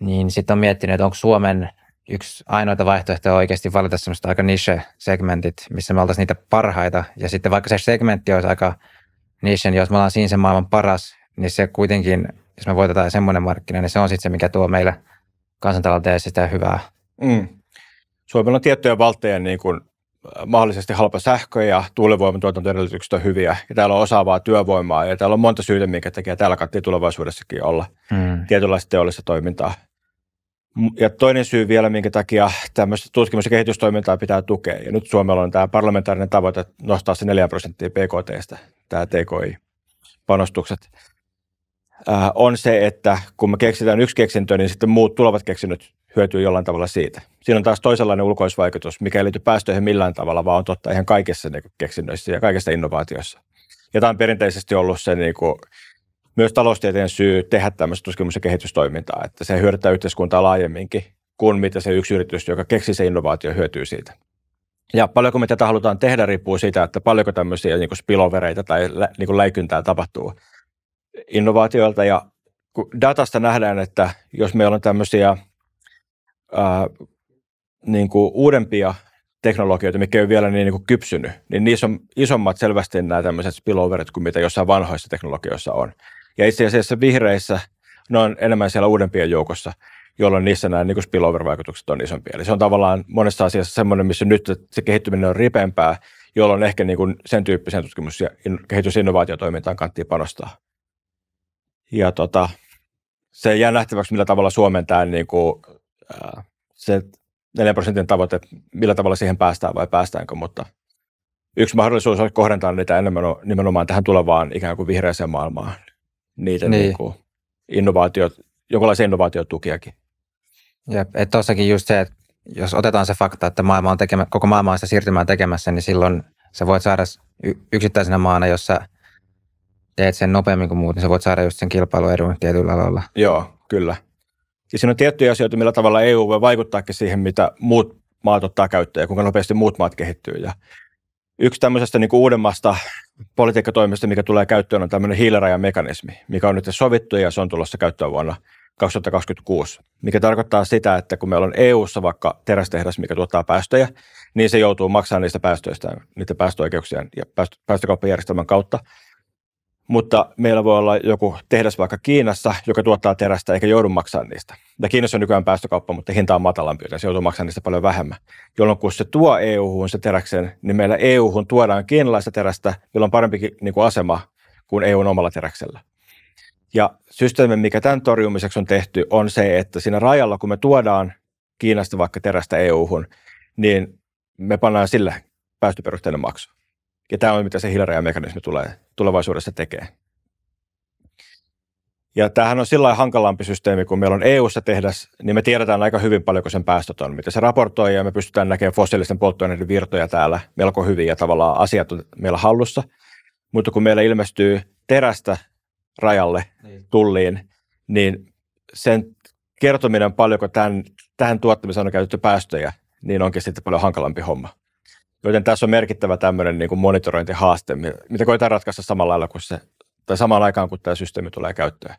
Niin sitten on miettinyt, että onko Suomen yksi ainoita vaihtoehtoja on oikeasti valita semmoista aika niche-segmentit, missä me oltaisiin niitä parhaita. Ja sitten vaikka se segmentti olisi aika niche, niin jos me ollaan siinä se maailman paras, niin se kuitenkin, jos me voitetaan semmoinen markkina, niin se on sitten se, mikä tuo meille kansantalouteen sitä hyvää. Mm. Suomella on tiettyjä valtteja niin kuin äh, mahdollisesti halpa sähkö ja tuulivoiman tuotantoedellytykset on hyviä. Ja täällä on osaavaa työvoimaa ja täällä on monta syytä, minkä takia täällä kannattaa tulevaisuudessakin olla mm. tietynlaista teollista toimintaa. Ja toinen syy vielä, minkä takia tämmöistä tutkimus- ja kehitystoimintaa pitää tukea, ja nyt Suomella on tämä parlamentaarinen tavoite nostaa se 4 prosenttia PKTstä, tämä TKI-panostukset, äh, on se, että kun me keksitään yksi keksintö, niin sitten muut tulevat keksinnöt hyötyy jollain tavalla siitä. Siinä on taas toisenlainen ulkoisvaikutus, mikä ei liity päästöihin millään tavalla, vaan on totta ihan kaikissa niin keksinnöissä ja kaikissa innovaatioissa. Ja tämä on perinteisesti ollut se niin kuin, myös taloustieteen syy tehdä tämmöistä tutkimus- ja kehitystoimintaa, että se hyödyttää yhteiskuntaa laajemminkin kuin mitä se yksi yritys, joka keksi se innovaatio, hyötyy siitä. Ja paljonko me tätä halutaan tehdä riippuu siitä, että paljonko tämmöisiä niin kuin spilovereita tai lä, niin kuin läikyntää tapahtuu innovaatioilta. Ja kun datasta nähdään, että jos meillä on tämmöisiä ää, niin kuin uudempia teknologioita, mikä ei ole vielä niin, niin kuin kypsynyt, niin niissä on isommat selvästi nämä tämmöiset spilloverit kuin mitä jossain vanhoissa teknologioissa on. Ja itse asiassa vihreissä ne on enemmän siellä uudempien joukossa, jolloin niissä nämä niin spillover-vaikutukset on isompia. Eli se on tavallaan monessa asiassa semmoinen, missä nyt se kehittyminen on ripempää, jolloin ehkä niin kuin sen tyyppisen tutkimus- ja kehitysinnovaatiotoimintaan kannattaa panostaa. Ja tota, se jää nähtäväksi, millä tavalla Suomen tämä niin kuin, se 4 prosentin tavoite, millä tavalla siihen päästään vai päästäänkö, mutta yksi mahdollisuus on kohdentaa niitä enemmän nimenomaan tähän tulevaan ikään kuin vihreäseen maailmaan, niitä niin. Niin kuin innovaatiot, jonkinlaisia innovaatiotukiakin. Jep, että tuossakin just se, että jos otetaan se fakta, että maailma on tekemä, koko maailma on sitä siirtymään tekemässä, niin silloin sä voit saada yksittäisenä maana, jossa teet sen nopeammin kuin muut, niin sä voit saada just sen kilpailuedun tietyllä alalla. Joo, kyllä. Ja siinä on tiettyjä asioita, millä tavalla EU voi vaikuttaakin siihen, mitä muut maat ottaa käyttöön ja kuinka nopeasti muut maat kehittyy. Ja yksi tämmöisestä niin kuin uudemmasta politiikkatoimista, mikä tulee käyttöön, on tämmöinen hiilirajamekanismi, mikä on nyt sovittu ja se on tulossa käyttöön vuonna 2026, mikä tarkoittaa sitä, että kun meillä on EU-ssa vaikka terästehdas, mikä tuottaa päästöjä, niin se joutuu maksamaan niistä päästöistä, niitä päästöoikeuksien ja päästökauppajärjestelmän kautta mutta meillä voi olla joku tehdas vaikka Kiinassa, joka tuottaa terästä eikä joudu maksamaan niistä. Ja Kiinassa on nykyään päästökauppa, mutta hinta on matalampi, joten se joutuu maksamaan niistä paljon vähemmän. Jolloin kun se tuo EU-hun se teräksen, niin meillä EU-hun tuodaan kiinalaista terästä, jolla on parempi niin kuin asema kuin EUn omalla teräksellä. Ja systeemi, mikä tämän torjumiseksi on tehty, on se, että siinä rajalla, kun me tuodaan Kiinasta vaikka terästä EU-hun, niin me pannaan sille päästöperusteinen maksu. Ja tämä on, mitä se hiilirajamekanismi tulee tulevaisuudessa tekee. Ja tämähän on sillä hankalampi systeemi, kun meillä on EU-ssa tehdas, niin me tiedetään aika hyvin paljonko sen päästöt on, mitä se raportoi, ja me pystytään näkemään fossiilisten polttoaineiden virtoja täällä melko hyvin, ja tavallaan asiat on meillä hallussa. Mutta kun meillä ilmestyy terästä rajalle, niin. tulliin, niin sen kertominen paljonko tämän, tähän tuottamiseen on käytetty päästöjä, niin onkin sitten paljon hankalampi homma. Joten tässä on merkittävä tämmöinen niin kuin monitorointihaaste, mitä koetaan ratkaista samalla lailla kuin se, tai samaan aikaan kun tämä systeemi tulee käyttöön.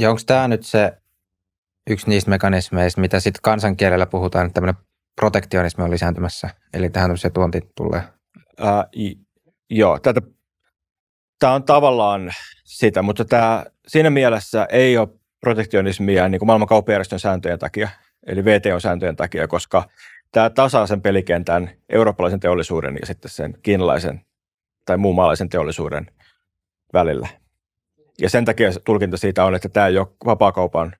Ja onko tämä nyt se yksi niistä mekanismeista, mitä sitten kansankielellä puhutaan, että tämmöinen protektionismi on lisääntymässä, eli tähän tämmöisiä tuonti tulee? Ää, joo, tätä, tämä on tavallaan sitä, mutta tämä, siinä mielessä ei ole protektionismia niin kuin maailman sääntöjen takia, eli VTO-sääntöjen takia, koska – tämä tasaa sen pelikentän eurooppalaisen teollisuuden ja sitten sen kiinalaisen tai muun maalaisen teollisuuden välillä. Ja sen takia tulkinta siitä on, että tämä ei ole vapaakaupan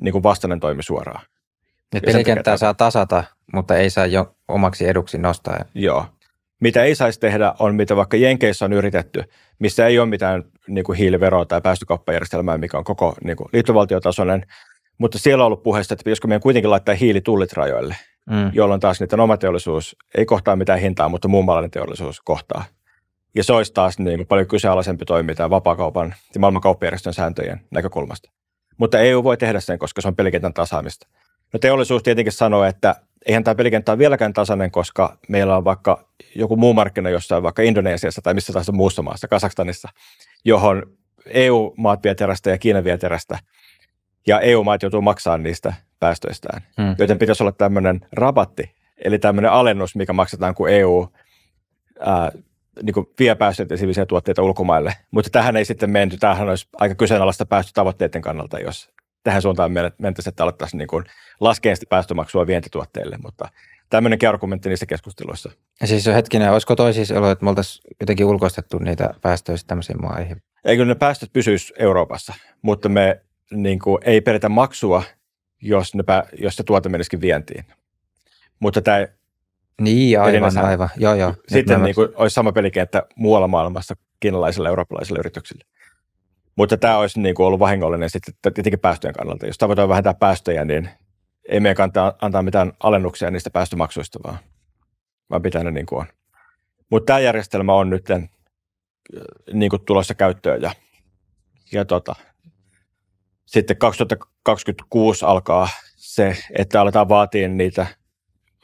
niin kuin vastainen toimi suoraan. Ja pelikenttää saa tasata, mutta ei saa jo omaksi eduksi nostaa. Joo. Mitä ei saisi tehdä on, mitä vaikka Jenkeissä on yritetty, missä ei ole mitään niin kuin hiiliveroa tai päästökauppajärjestelmää, mikä on koko niin kuin liittovaltiotasoinen, mutta siellä on ollut puheesta, että pitäisikö meidän kuitenkin laittaa hiilitullit rajoille – mm. jolloin taas niiden oma teollisuus ei kohtaa mitään hintaa, mutta muunmaalainen teollisuus kohtaa. Ja se olisi taas niin kuin paljon kyseenalaisempi tämän vapaakaupan ja maailmankauppajärjestön sääntöjen näkökulmasta. Mutta EU voi tehdä sen, koska se on pelikentän tasaamista. No teollisuus tietenkin sanoo, että eihän tämä pelikenttä ole vieläkään tasainen, koska meillä on vaikka joku muu markkina jossain vaikka Indonesiassa tai missä tahansa muussa maassa, Kasakstanissa, johon EU-maat vie terästä ja Kiina vie terästä. Ja EU-maat joutuu maksamaan niistä päästöistään, hmm. joten pitäisi olla tämmöinen rabatti, eli tämmöinen alennus, mikä maksetaan, kun EU ää, niin kuin vie päästöintensiivisiä tuotteita ulkomaille. Mutta tähän ei sitten menty. Tämähän olisi aika kyseenalaista päästötavoitteiden kannalta, jos tähän suuntaan mentäisiin, että alettaisiin niin laskeen sitä päästömaksua vientituotteille. Mutta tämmöinenkin argumentti niissä keskusteluissa. Ja siis se hetkinen, olisiko toi siis ollut, että me oltaisiin jotenkin ulkoistettu niitä päästöjä tämmöisiin maihin? Ei, kyllä ne päästöt pysyisi Euroopassa, mutta me niin kuin, ei peritä maksua jos, ne, jos se tuote menisikin vientiin. Mutta tämä niin, aivan, saa, aivan. Joo, joo. Sitten niin kuin, olisi sama pelikenttä muualla maailmassa kiinalaisille ja eurooppalaisilla yrityksillä. Mutta tämä olisi niin kuin ollut vahingollinen sitten tietenkin päästöjen kannalta. Jos tavoitetaan vähentää päästöjä, niin ei meidän kannata antaa mitään alennuksia niistä päästömaksuista, vaan, vaan pitää ne niin kuin on. Mutta tämä järjestelmä on nyt niin kuin tulossa käyttöön ja, ja tota, sitten 2026 alkaa se, että aletaan vaatia niitä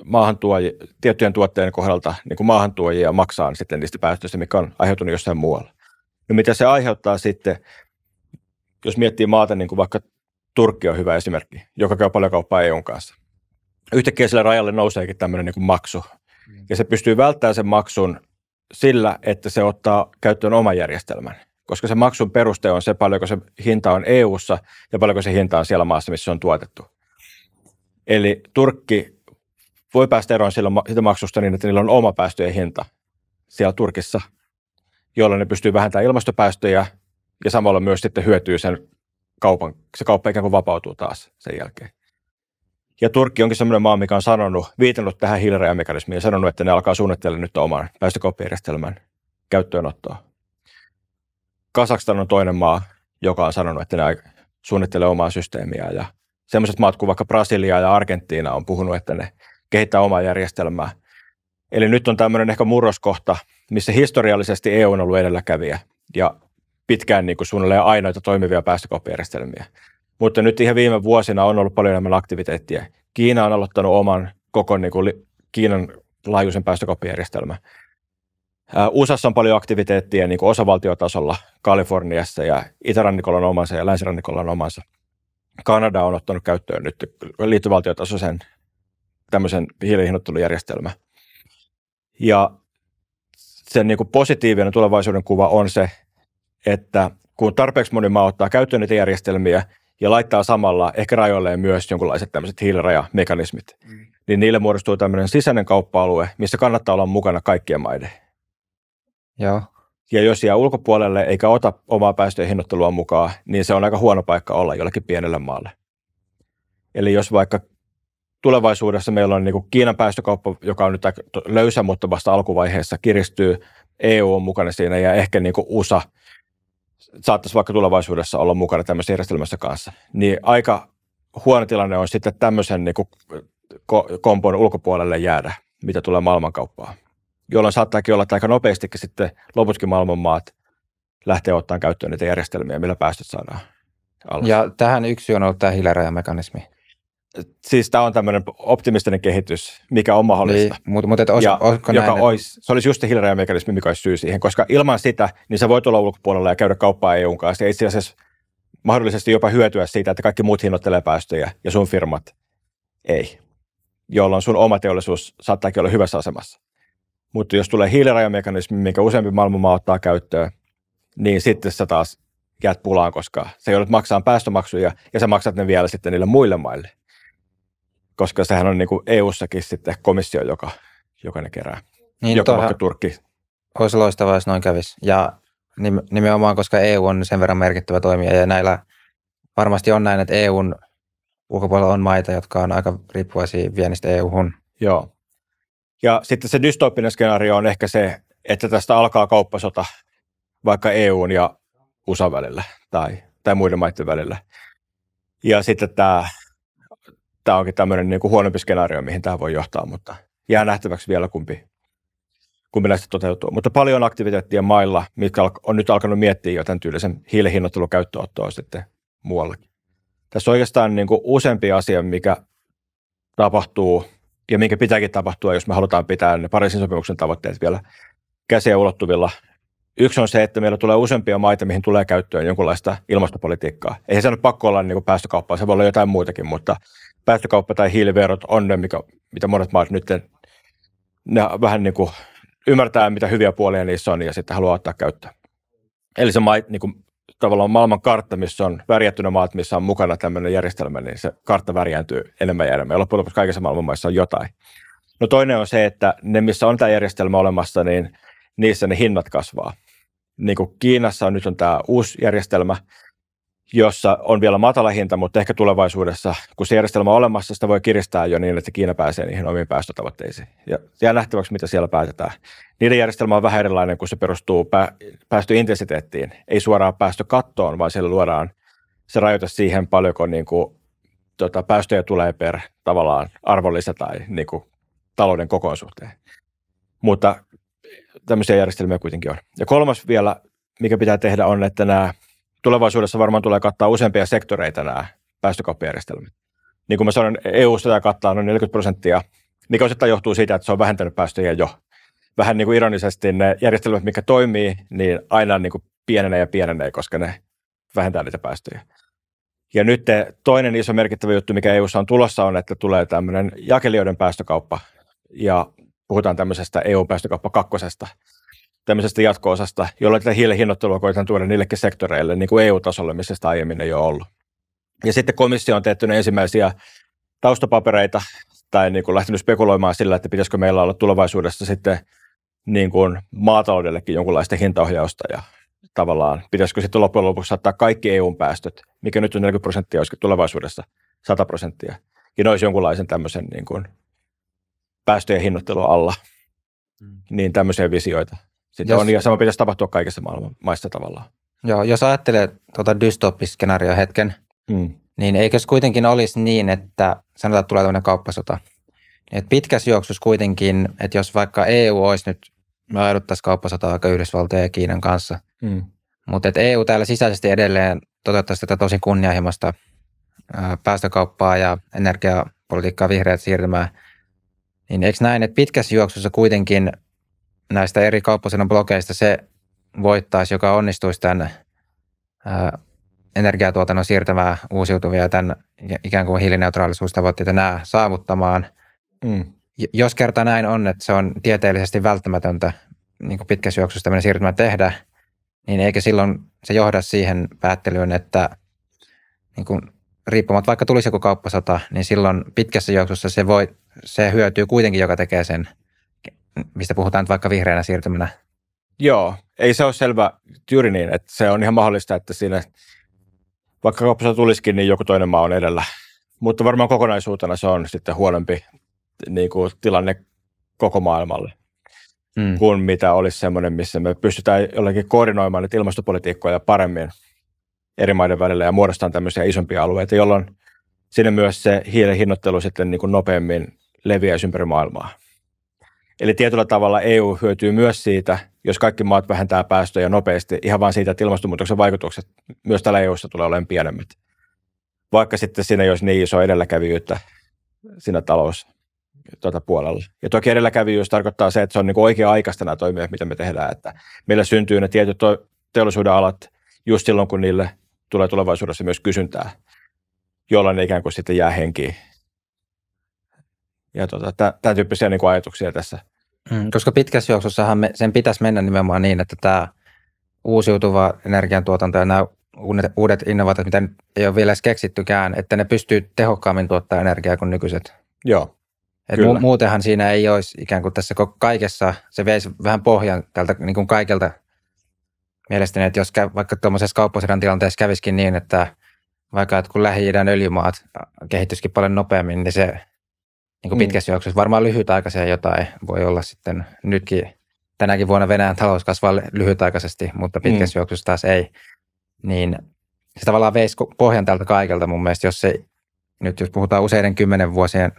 maahantuojia, tiettyjen tuotteiden kohdalta niin kuin maahantuojia maksaa sitten niistä päästöistä, mikä on aiheutunut jossain muualla. No mitä se aiheuttaa sitten, jos miettii maata, niin kuin vaikka Turkki on hyvä esimerkki, joka käy paljon kauppaa EUn kanssa. Yhtäkkiä sillä rajalle nouseekin tämmöinen niin kuin maksu. Mm. Ja se pystyy välttämään sen maksun sillä, että se ottaa käyttöön oman järjestelmän – koska se maksun peruste on se, paljonko se hinta on EU:ssa ja paljonko se hinta on siellä maassa, missä se on tuotettu. Eli Turkki voi päästä eroon silloin sitä maksusta niin, että niillä on oma päästöjen hinta siellä Turkissa, jolloin ne pystyy vähentämään ilmastopäästöjä ja samalla myös sitten hyötyy sen kaupan, se kauppa ikään kuin vapautuu taas sen jälkeen. Ja Turkki onkin sellainen maa, mikä on sanonut, viitannut tähän hiilirajamekanismiin ja sanonut, että ne alkaa suunnittelemaan nyt oman päästökauppajärjestelmän käyttöönottoa. Kasakstan on toinen maa, joka on sanonut, että ne suunnittelee omaa systeemiä ja sellaiset maat kuin vaikka Brasilia ja Argentiina on puhunut, että ne kehittää omaa järjestelmää. Eli nyt on tämmöinen ehkä murroskohta, missä historiallisesti EU on ollut edelläkävijä ja pitkään niin kuin suunnilleen ainoita toimivia päästökauppajärjestelmiä. Mutta nyt ihan viime vuosina on ollut paljon enemmän aktiviteettia. Kiina on aloittanut oman koko niin kuin Kiinan laajuisen päästökauppajärjestelmän. USAssa on paljon aktiviteettia niin kuin osavaltiotasolla, Kaliforniassa ja itärannikolla on omansa ja länsirannikolla on omansa. Kanada on ottanut käyttöön nyt liittovaltiotasoisen tämmöisen hiilihinnoittelujärjestelmän. Ja sen niin kuin positiivinen tulevaisuuden kuva on se, että kun tarpeeksi moni maa ottaa käyttöön niitä järjestelmiä ja laittaa samalla ehkä rajoilleen myös jonkinlaiset tämmöiset hiilirajamekanismit, mm. niin niille muodostuu tämmöinen sisäinen kauppa-alue, missä kannattaa olla mukana kaikkien maiden. Joo. Ja jos jää ulkopuolelle eikä ota omaa päästöjen hinnoittelua mukaan, niin se on aika huono paikka olla jollekin pienelle maalle. Eli jos vaikka tulevaisuudessa meillä on niin kuin Kiinan päästökauppa, joka on nyt löysä, mutta vasta alkuvaiheessa kiristyy, EU on mukana siinä ja ehkä niin kuin USA saattaisi vaikka tulevaisuudessa olla mukana tämmöisessä järjestelmässä kanssa, niin aika huono tilanne on sitten tämmöisen niin kuin kompon ulkopuolelle jäädä, mitä tulee maailmankauppaan jolloin saattaakin olla, että aika nopeastikin sitten loputkin maailmanmaat maat lähtee ottamaan käyttöön niitä järjestelmiä, millä päästöt saadaan alas. Ja tähän yksi on ollut tämä hiilirajamekanismi. Siis tämä on tämmöinen optimistinen kehitys, mikä on mahdollista. Niin, mutta, mutta olisi, ja, joka näin, olisi, se olisi just se hiilirajamekanismi, mikä olisi syy siihen, koska ilman sitä, niin sä voit olla ulkopuolella ja käydä kauppaa EUn kanssa. Ja itse asiassa mahdollisesti jopa hyötyä siitä, että kaikki muut hinnoittelee päästöjä ja sun firmat ei, jolloin sun oma teollisuus saattaakin olla hyvässä asemassa. Mutta jos tulee hiilirajamekanismi, minkä useampi maailmanmaa ottaa käyttöön, niin sitten sä taas jäät pulaan, koska se joudut maksaa päästömaksuja ja sä maksat ne vielä sitten niille muille maille. Koska sehän on niin kuin EU-sakin sitten komissio, joka, joka ne kerää. Niin, joka vaikka Turkki. Olisi loistavaa, jos noin kävisi. Ja nimenomaan, koska EU on sen verran merkittävä toimija ja näillä varmasti on näin, että EUn ulkopuolella on maita, jotka on aika riippuvaisia viennistä EU-hun. Joo. Ja sitten se dystooppinen skenaario on ehkä se, että tästä alkaa kauppasota vaikka EUn ja USA välillä tai, tai muiden maiden välillä. Ja sitten tämä, tämä onkin tämmöinen niin kuin huonompi skenaario, mihin tämä voi johtaa, mutta jää nähtäväksi vielä kumpi, kumpi näistä toteutuu. Mutta paljon aktiviteettia mailla, mitkä on nyt alkanut miettiä jo tämän tyylisen hiilihinnoittelun käyttöottoa sitten muuallakin. Tässä on oikeastaan niin kuin useampi asia, mikä tapahtuu ja minkä pitääkin tapahtua, jos me halutaan pitää ne Pariisin sopimuksen tavoitteet vielä käsiä ulottuvilla. Yksi on se, että meillä tulee useampia maita, mihin tulee käyttöön jonkunlaista ilmastopolitiikkaa. Ei se ole pakko olla niin kuin päästökauppaa, se voi olla jotain muutakin, mutta päästökauppa tai hiiliverot on ne, mikä, mitä monet maat nyt ne vähän niin kuin ymmärtää, mitä hyviä puolia niissä on ja sitten haluaa ottaa käyttöön. Eli se niin kuin tavallaan maailman kartta, missä on värjättynä maat, missä on mukana tämmöinen järjestelmä, niin se kartta värjääntyy enemmän ja enemmän. Ja loppujen lopuksi kaikissa maailman maissa on jotain. No toinen on se, että ne, missä on tämä järjestelmä olemassa, niin niissä ne hinnat kasvaa. Niin kuin Kiinassa on nyt on tämä uusi järjestelmä, jossa on vielä matala hinta, mutta ehkä tulevaisuudessa, kun se järjestelmä on olemassa, sitä voi kiristää jo niin, että Kiina pääsee niihin omiin päästötavoitteisiin. Ja jää nähtäväksi, mitä siellä päätetään. Niiden järjestelmä on vähän erilainen, kun se perustuu pää- päästöintensiteettiin. Ei suoraan päästökattoon, vaan siellä luodaan se rajoita siihen, paljonko niin kuin, tota, päästöjä tulee per tavallaan arvonlisä tai niin kuin, talouden kokoon suhteen. Mutta tämmöisiä järjestelmiä kuitenkin on. Ja kolmas vielä, mikä pitää tehdä, on, että nämä tulevaisuudessa varmaan tulee kattaa useampia sektoreita nämä päästökauppajärjestelmät. Niin kuin mä sanoin, eu sitä kattaa noin 40 prosenttia, mikä osittain johtuu siitä, että se on vähentänyt päästöjä jo. Vähän niin kuin ironisesti ne järjestelmät, mikä toimii, niin aina niin kuin pienenee ja pienenee, koska ne vähentää niitä päästöjä. Ja nyt toinen iso merkittävä juttu, mikä EU:ssa on tulossa, on, että tulee tämmöinen jakelijoiden päästökauppa. Ja puhutaan tämmöisestä EU-päästökauppa kakkosesta – tämmöisestä jatko-osasta, jolla tätä hiilen hinnoittelua koitetaan tuoda niillekin sektoreille, niin kuin EU-tasolle, missä sitä aiemmin ei ole ollut. Ja sitten komissio on tehty ensimmäisiä taustapapereita tai niin kuin lähtenyt spekuloimaan sillä, että pitäisikö meillä olla tulevaisuudessa sitten niin kuin maataloudellekin jonkunlaista hintaohjausta ja tavallaan pitäisikö sitten loppujen lopuksi saattaa kaikki EUn päästöt, mikä nyt on 40 prosenttia, olisiko tulevaisuudessa 100 prosenttia. Ja niin ne olisi jonkunlaisen tämmöisen niin kuin päästöjen hinnoittelun alla. Mm. Niin tämmöisiä visioita sitten jos, on, ja sama pitäisi tapahtua kaikissa maailman maissa tavallaan. Joo, jos ajattelee tuota dystopiskenaario hetken, mm. niin eikö se kuitenkin olisi niin, että sanotaan, että tulee tämmöinen kauppasota. Niin Et pitkässä juoksussa kuitenkin, että jos vaikka EU olisi nyt, me ajatuttaisiin kauppasotaa vaikka Yhdysvaltojen ja Kiinan kanssa, mm. mutta että EU täällä sisäisesti edelleen toteuttaisi tätä tosi kunnianhimoista päästökauppaa ja energiapolitiikkaa, vihreät siirtymää, niin eikö näin, että pitkässä juoksussa kuitenkin näistä eri kauppasodan blokeista se voittaisi, joka onnistuisi tämän energiatuotannon siirtämään uusiutuvia ja tämän ikään kuin hiilineutraalisuustavoitteita nämä saavuttamaan. Mm. Jos kerta näin on, että se on tieteellisesti välttämätöntä niin kuin pitkässä juoksussa tämmöinen siirtymä tehdä, niin eikä silloin se johda siihen päättelyyn, että niin kuin riippumatta vaikka tulisi joku kauppasota, niin silloin pitkässä juoksussa se, voi, se hyötyy kuitenkin, joka tekee sen – mistä puhutaan nyt vaikka vihreänä siirtymänä? Joo, ei se ole selvä juuri niin, että se on ihan mahdollista, että siinä vaikka kaupassa tulisikin, niin joku toinen maa on edellä. Mutta varmaan kokonaisuutena se on sitten huonompi niin kuin tilanne koko maailmalle mm. kuin mitä olisi semmoinen, missä me pystytään jollakin koordinoimaan niitä ilmastopolitiikkoja paremmin eri maiden välillä ja muodostamaan tämmöisiä isompia alueita, jolloin sinne myös se hiilen hinnoittelu sitten niin kuin nopeammin leviäisi ympäri maailmaa. Eli tietyllä tavalla EU hyötyy myös siitä, jos kaikki maat vähentää päästöjä nopeasti, ihan vain siitä, että ilmastonmuutoksen vaikutukset myös täällä EUssa tulee olemaan pienemmät. Vaikka sitten siinä ei olisi niin iso edelläkävijyyttä siinä talous tuota puolella. Ja toki edelläkävijyys tarkoittaa se, että se on niin oikea-aikaista nämä toimia, mitä me tehdään. Että meillä syntyy ne tietyt teollisuuden alat just silloin, kun niille tulee tulevaisuudessa myös kysyntää, jolloin ne ikään kuin sitten jää henkiin ja tota, tämän tyyppisiä niin kuin ajatuksia tässä. Mm, koska pitkässä juoksussahan me, sen pitäisi mennä nimenomaan niin, että tämä uusiutuva energiantuotanto ja nämä uudet, innovaatiot, mitä ei ole vielä edes keksittykään, että ne pystyy tehokkaammin tuottaa energiaa kuin nykyiset. Joo. Et mu- muutenhan siinä ei olisi ikään kuin tässä kaikessa, se veisi vähän pohjan tältä niin kuin kaikelta mielestäni, että jos kä- vaikka tuommoisessa kauppasodan tilanteessa käviskin niin, että vaikka että kun lähi öljymaat kehittyisikin paljon nopeammin, niin se niin kuin mm. juoksussa. Varmaan lyhytaikaisia jotain voi olla sitten nytkin. Tänäkin vuonna Venäjän talous kasvaa lyhytaikaisesti, mutta pitkässä mm. juoksussa taas ei. Niin se tavallaan veisi pohjan tältä kaikelta mun mielestä, jos se nyt jos puhutaan useiden kymmenen vuosien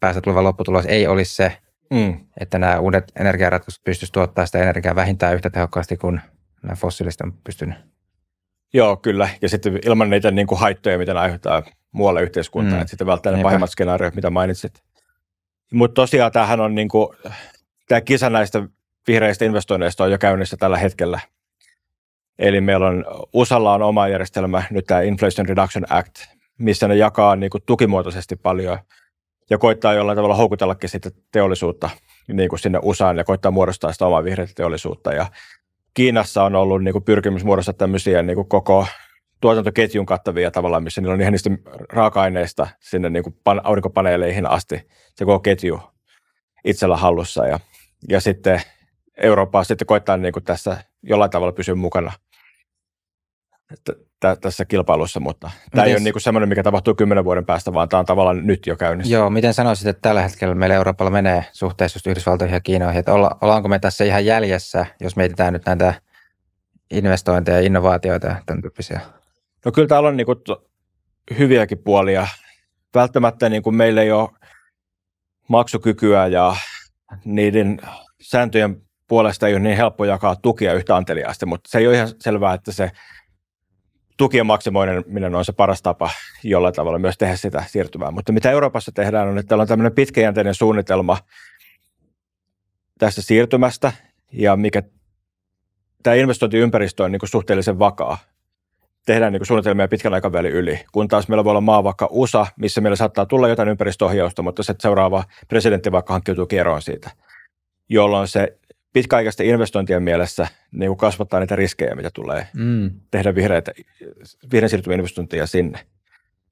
päästä tuleva lopputulos ei olisi se, mm. että nämä uudet energiaratkaisut pystyisivät tuottamaan sitä energiaa vähintään yhtä tehokkaasti kuin nämä fossiiliset on pystynyt. Joo, kyllä. Ja sitten ilman niitä niin kuin haittoja, mitä ne aiheuttaa muualle yhteiskuntaan. Mm. Että sitten välttää ne pahimmat skenaariot, mitä mainitsit. Mutta tosiaan tämähän on niin kuin, tämä kisa näistä vihreistä investoinneista on jo käynnissä tällä hetkellä. Eli meillä on, USAlla on oma järjestelmä, nyt tämä Inflation Reduction Act, missä ne jakaa niin kuin tukimuotoisesti paljon ja koittaa jollain tavalla houkutellakin sitä teollisuutta niin kuin sinne USAan ja koittaa muodostaa sitä omaa vihreitä teollisuutta. Ja Kiinassa on ollut niin kuin pyrkimys muodostaa tämmöisiä niin kuin koko tuotantoketjun kattavia tavallaan, missä niillä on ihan niistä raaka-aineista sinne niin kuin pan, aurinkopaneeleihin asti se koko ketju itsellä hallussa. Ja, ja sitten Eurooppaa sitten koittaa niin kuin tässä jollain tavalla pysyä mukana t- tässä kilpailussa, mutta tämä ei ole niin semmoinen, mikä tapahtuu kymmenen vuoden päästä, vaan tämä on tavallaan nyt jo käynnissä. Joo, miten sanoisit, että tällä hetkellä meillä Euroopalla menee suhteessa just Yhdysvaltoihin ja Kiinoihin, että olla, ollaanko me tässä ihan jäljessä, jos mietitään nyt näitä investointeja, innovaatioita ja tämän tyyppisiä? No kyllä täällä on niin kuin hyviäkin puolia. Välttämättä niin kuin meillä ei ole maksukykyä ja niiden sääntöjen puolesta ei ole niin helppo jakaa tukia yhtä anteliaasti, mutta se ei ole ihan selvää, että se tukien maksimoinen on se paras tapa jollain tavalla myös tehdä sitä siirtymää. Mutta mitä Euroopassa tehdään on, että täällä on tämmöinen pitkäjänteinen suunnitelma tästä siirtymästä ja mikä tämä investointiympäristö on niin kuin suhteellisen vakaa tehdään niin kuin suunnitelmia pitkän aikavälin yli, kun taas meillä voi olla maa vaikka USA, missä meillä saattaa tulla jotain ympäristöohjausta, mutta se seuraava presidentti vaikka hankkiutuu kierroon siitä, jolloin se pitkäaikaisten investointien mielessä niin kuin kasvattaa niitä riskejä, mitä tulee mm. tehdä vihreitä, vihreän siirtymän investointeja sinne.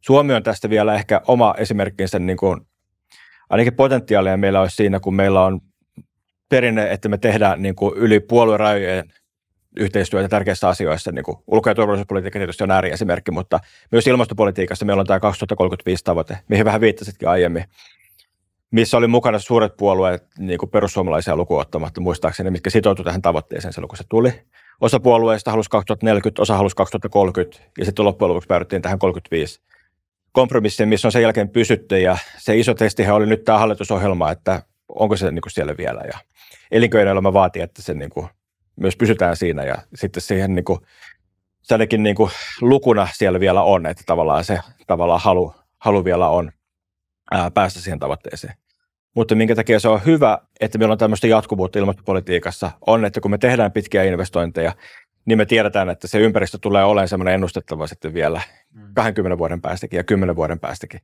Suomi on tästä vielä ehkä oma esimerkkinsä, niin kuin, ainakin potentiaalia meillä olisi siinä, kun meillä on perinne, että me tehdään niin kuin yli puoluerajojen yhteistyötä tärkeissä asioissa. Niin kuin ulko- ja turvallisuuspolitiikka tietysti on esimerkki, mutta myös ilmastopolitiikassa meillä on tämä 2035 tavoite, mihin vähän viittasitkin aiemmin, missä oli mukana suuret puolueet niin kuin perussuomalaisia lukuun ottamatta muistaakseni, mitkä sitoutuivat tähän tavoitteeseen silloin, kun se tuli. Osa puolueista halusi 2040, osa halusi 2030 ja sitten loppujen lopuksi päädyttiin tähän 35 kompromissiin, missä on sen jälkeen pysytty ja se iso testihän oli nyt tämä hallitusohjelma, että onko se niin kuin siellä vielä ja elinkeinoelämä vaatii, että se niin kuin – myös pysytään siinä ja sitten siihen niin kuin, ainakin niin kuin lukuna siellä vielä on, että tavallaan se tavallaan halu, halu vielä on ää, päästä siihen tavoitteeseen. Mutta minkä takia se on hyvä, että meillä on tämmöistä jatkuvuutta ilmastopolitiikassa, on, että kun me tehdään pitkiä investointeja, niin me tiedetään, että se ympäristö tulee olemaan semmoinen ennustettava sitten vielä 20 mm. vuoden päästäkin ja 10 vuoden päästäkin.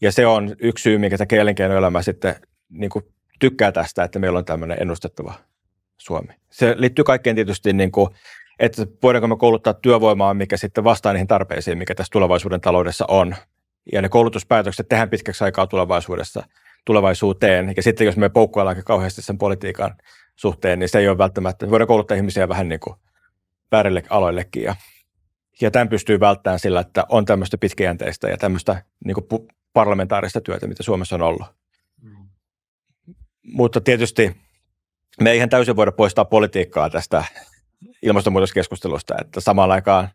Ja se on yksi syy, minkä takia elinkeinoelämä sitten niin kuin tykkää tästä, että meillä on tämmöinen ennustettava Suomi. Se liittyy kaikkeen tietysti, niin kuin, että voidaanko me kouluttaa työvoimaa, mikä sitten vastaa niihin tarpeisiin, mikä tässä tulevaisuuden taloudessa on. Ja ne koulutuspäätökset tehdään pitkäksi aikaa tulevaisuudessa, tulevaisuuteen. Ja sitten jos me poukkoillaan kauheasti sen politiikan suhteen, niin se ei ole välttämättä, me voidaan kouluttaa ihmisiä vähän niin kuin väärille aloillekin. Ja, ja tämän pystyy välttämään sillä, että on tämmöistä pitkäjänteistä ja tämmöistä niin kuin parlamentaarista työtä, mitä Suomessa on ollut. Mm. Mutta tietysti me ihan täysin voida poistaa politiikkaa tästä ilmastonmuutoskeskustelusta, että samaan aikaan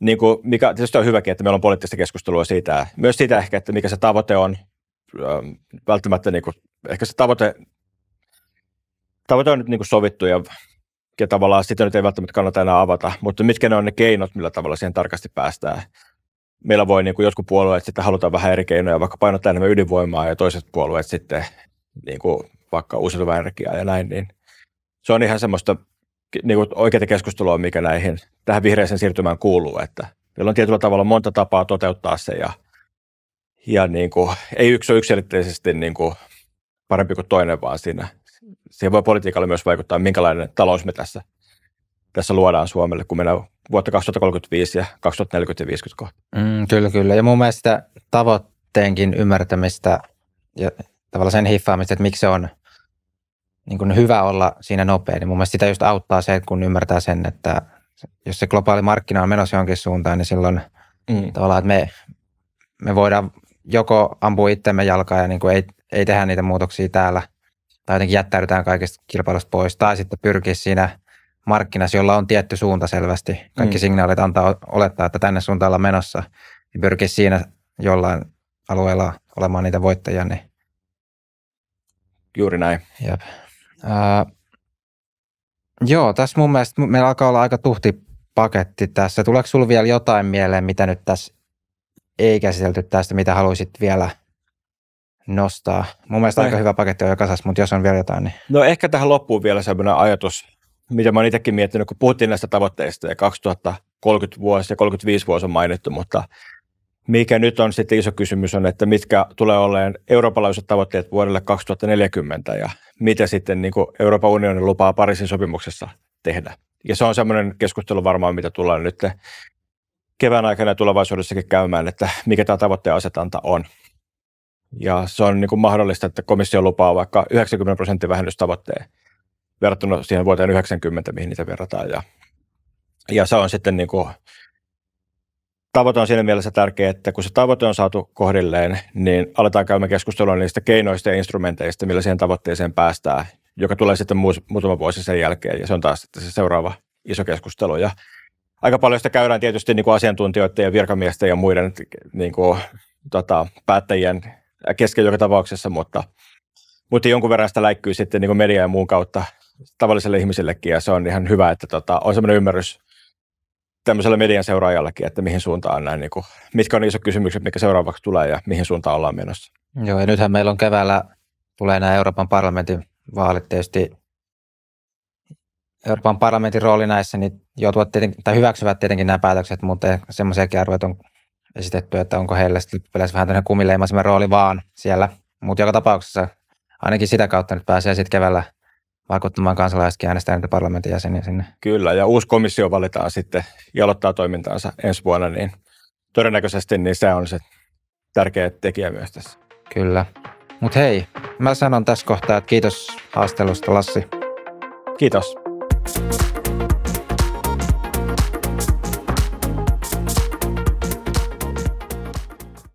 niin kuin mikä tietysti on hyväkin, että meillä on poliittista keskustelua siitä, myös siitä ehkä, että mikä se tavoite on, ähm, välttämättä niin kuin, ehkä se tavoite, tavoite on nyt niin kuin sovittu ja, ja tavallaan sitä nyt ei välttämättä kannata enää avata, mutta mitkä ne on ne keinot, millä tavalla siihen tarkasti päästään. Meillä voi niin kuin jotkut puolueet sitten haluta vähän eri keinoja, vaikka painottaa enemmän ydinvoimaa ja toiset puolueet sitten niin kuin vaikka uusiutuvaa ja näin, niin se on ihan semmoista niin kuin oikeaa keskustelua, mikä näihin, tähän vihreäseen siirtymään kuuluu, että meillä on tietyllä tavalla monta tapaa toteuttaa se ja, ja niin kuin, ei yksi ole yksilöllisesti niin kuin parempi kuin toinen, vaan siinä, siihen voi politiikalle myös vaikuttaa, minkälainen talous me tässä, tässä luodaan Suomelle, kun mennään vuotta 2035 ja 2040 ja 2050 kohta. Mm, kyllä, kyllä. Ja mun mielestä tavoitteenkin ymmärtämistä ja tavallaan sen hiffaamista, että miksi se on – niin kuin hyvä olla siinä nopea, niin mun mielestä sitä just auttaa se, kun ymmärtää sen, että jos se globaali markkina on menossa jonkin suuntaan, niin silloin mm. tavallaan, että me, me voidaan joko ampua itsemme jalkaa ja niin kuin ei, ei tehdä niitä muutoksia täällä, tai jotenkin jättäydytään kaikesta kilpailusta pois, tai sitten pyrkiä siinä markkinassa, jolla on tietty suunta selvästi. Kaikki mm. signaalit antaa olettaa, että tänne suuntaan ollaan menossa, niin pyrkiä siinä jollain alueella olemaan niitä voittajia. Niin... Juuri näin. Jep. Ää, joo, tässä mun mielestä meillä alkaa olla aika tuhti paketti tässä. Tuleeko sinulla vielä jotain mieleen, mitä nyt tässä ei käsitelty tästä, mitä haluaisit vielä nostaa? Mun mielestä no, aika hyvä paketti on jo kasassa, mutta jos on vielä jotain, niin... No ehkä tähän loppuun vielä sellainen ajatus, mitä mä oon itsekin miettinyt, kun puhuttiin näistä tavoitteista ja 2030 vuosi ja 35 vuosi on mainittu, mutta mikä nyt on sitten iso kysymys on, että mitkä tulee olemaan eurooppalaiset tavoitteet vuodelle 2040 ja mitä sitten niin kuin Euroopan unioni lupaa Pariisin sopimuksessa tehdä. Ja se on semmoinen keskustelu varmaan, mitä tullaan nyt kevään aikana tulevaisuudessakin käymään, että mikä tämä tavoitteen asetanta on. Ja se on niin kuin mahdollista, että komissio lupaa vaikka 90 prosentin vähennystavoitteen verrattuna siihen vuoteen 90, mihin niitä verrataan. Ja, ja se on sitten niin kuin tavoite on siinä mielessä tärkeä, että kun se tavoite on saatu kohdilleen, niin aletaan käymään keskustelua niistä keinoista ja instrumenteista, millä siihen tavoitteeseen päästään, joka tulee sitten muutama vuosi sen jälkeen ja se on taas se seuraava iso keskustelu. Ja aika paljon sitä käydään tietysti niin kuin asiantuntijoiden ja virkamiesten ja muiden niin kuin, tota, päättäjien kesken joka tapauksessa, mutta, mutta jonkun verran sitä läikkyy sitten niin media ja muun kautta tavalliselle ihmisellekin ja se on ihan hyvä, että tota, on sellainen ymmärrys – tämmöisellä median seuraajallakin, että mihin suuntaan näin, niin kuin, mitkä on iso kysymykset, mikä seuraavaksi tulee ja mihin suuntaan ollaan menossa. Joo, ja nythän meillä on keväällä, tulee nämä Euroopan parlamentin vaalit tietysti. Euroopan parlamentin rooli näissä, niin joutuvat tietenkin, tai hyväksyvät tietenkin nämä päätökset, mutta semmoisiakin arvoja on esitetty, että onko heillä sitten vähän tämmöinen kumileimaisemmin rooli vaan siellä. Mutta joka tapauksessa ainakin sitä kautta nyt pääsee sitten keväällä vaikuttamaan kansalaisetkin äänestää näitä parlamentin jäseniä sinne. Kyllä, ja uusi komissio valitaan sitten ja aloittaa toimintaansa ensi vuonna, niin todennäköisesti niin se on se tärkeä tekijä myös tässä. Kyllä. Mutta hei, mä sanon tässä kohtaa, että kiitos haastelusta Lassi. Kiitos. thank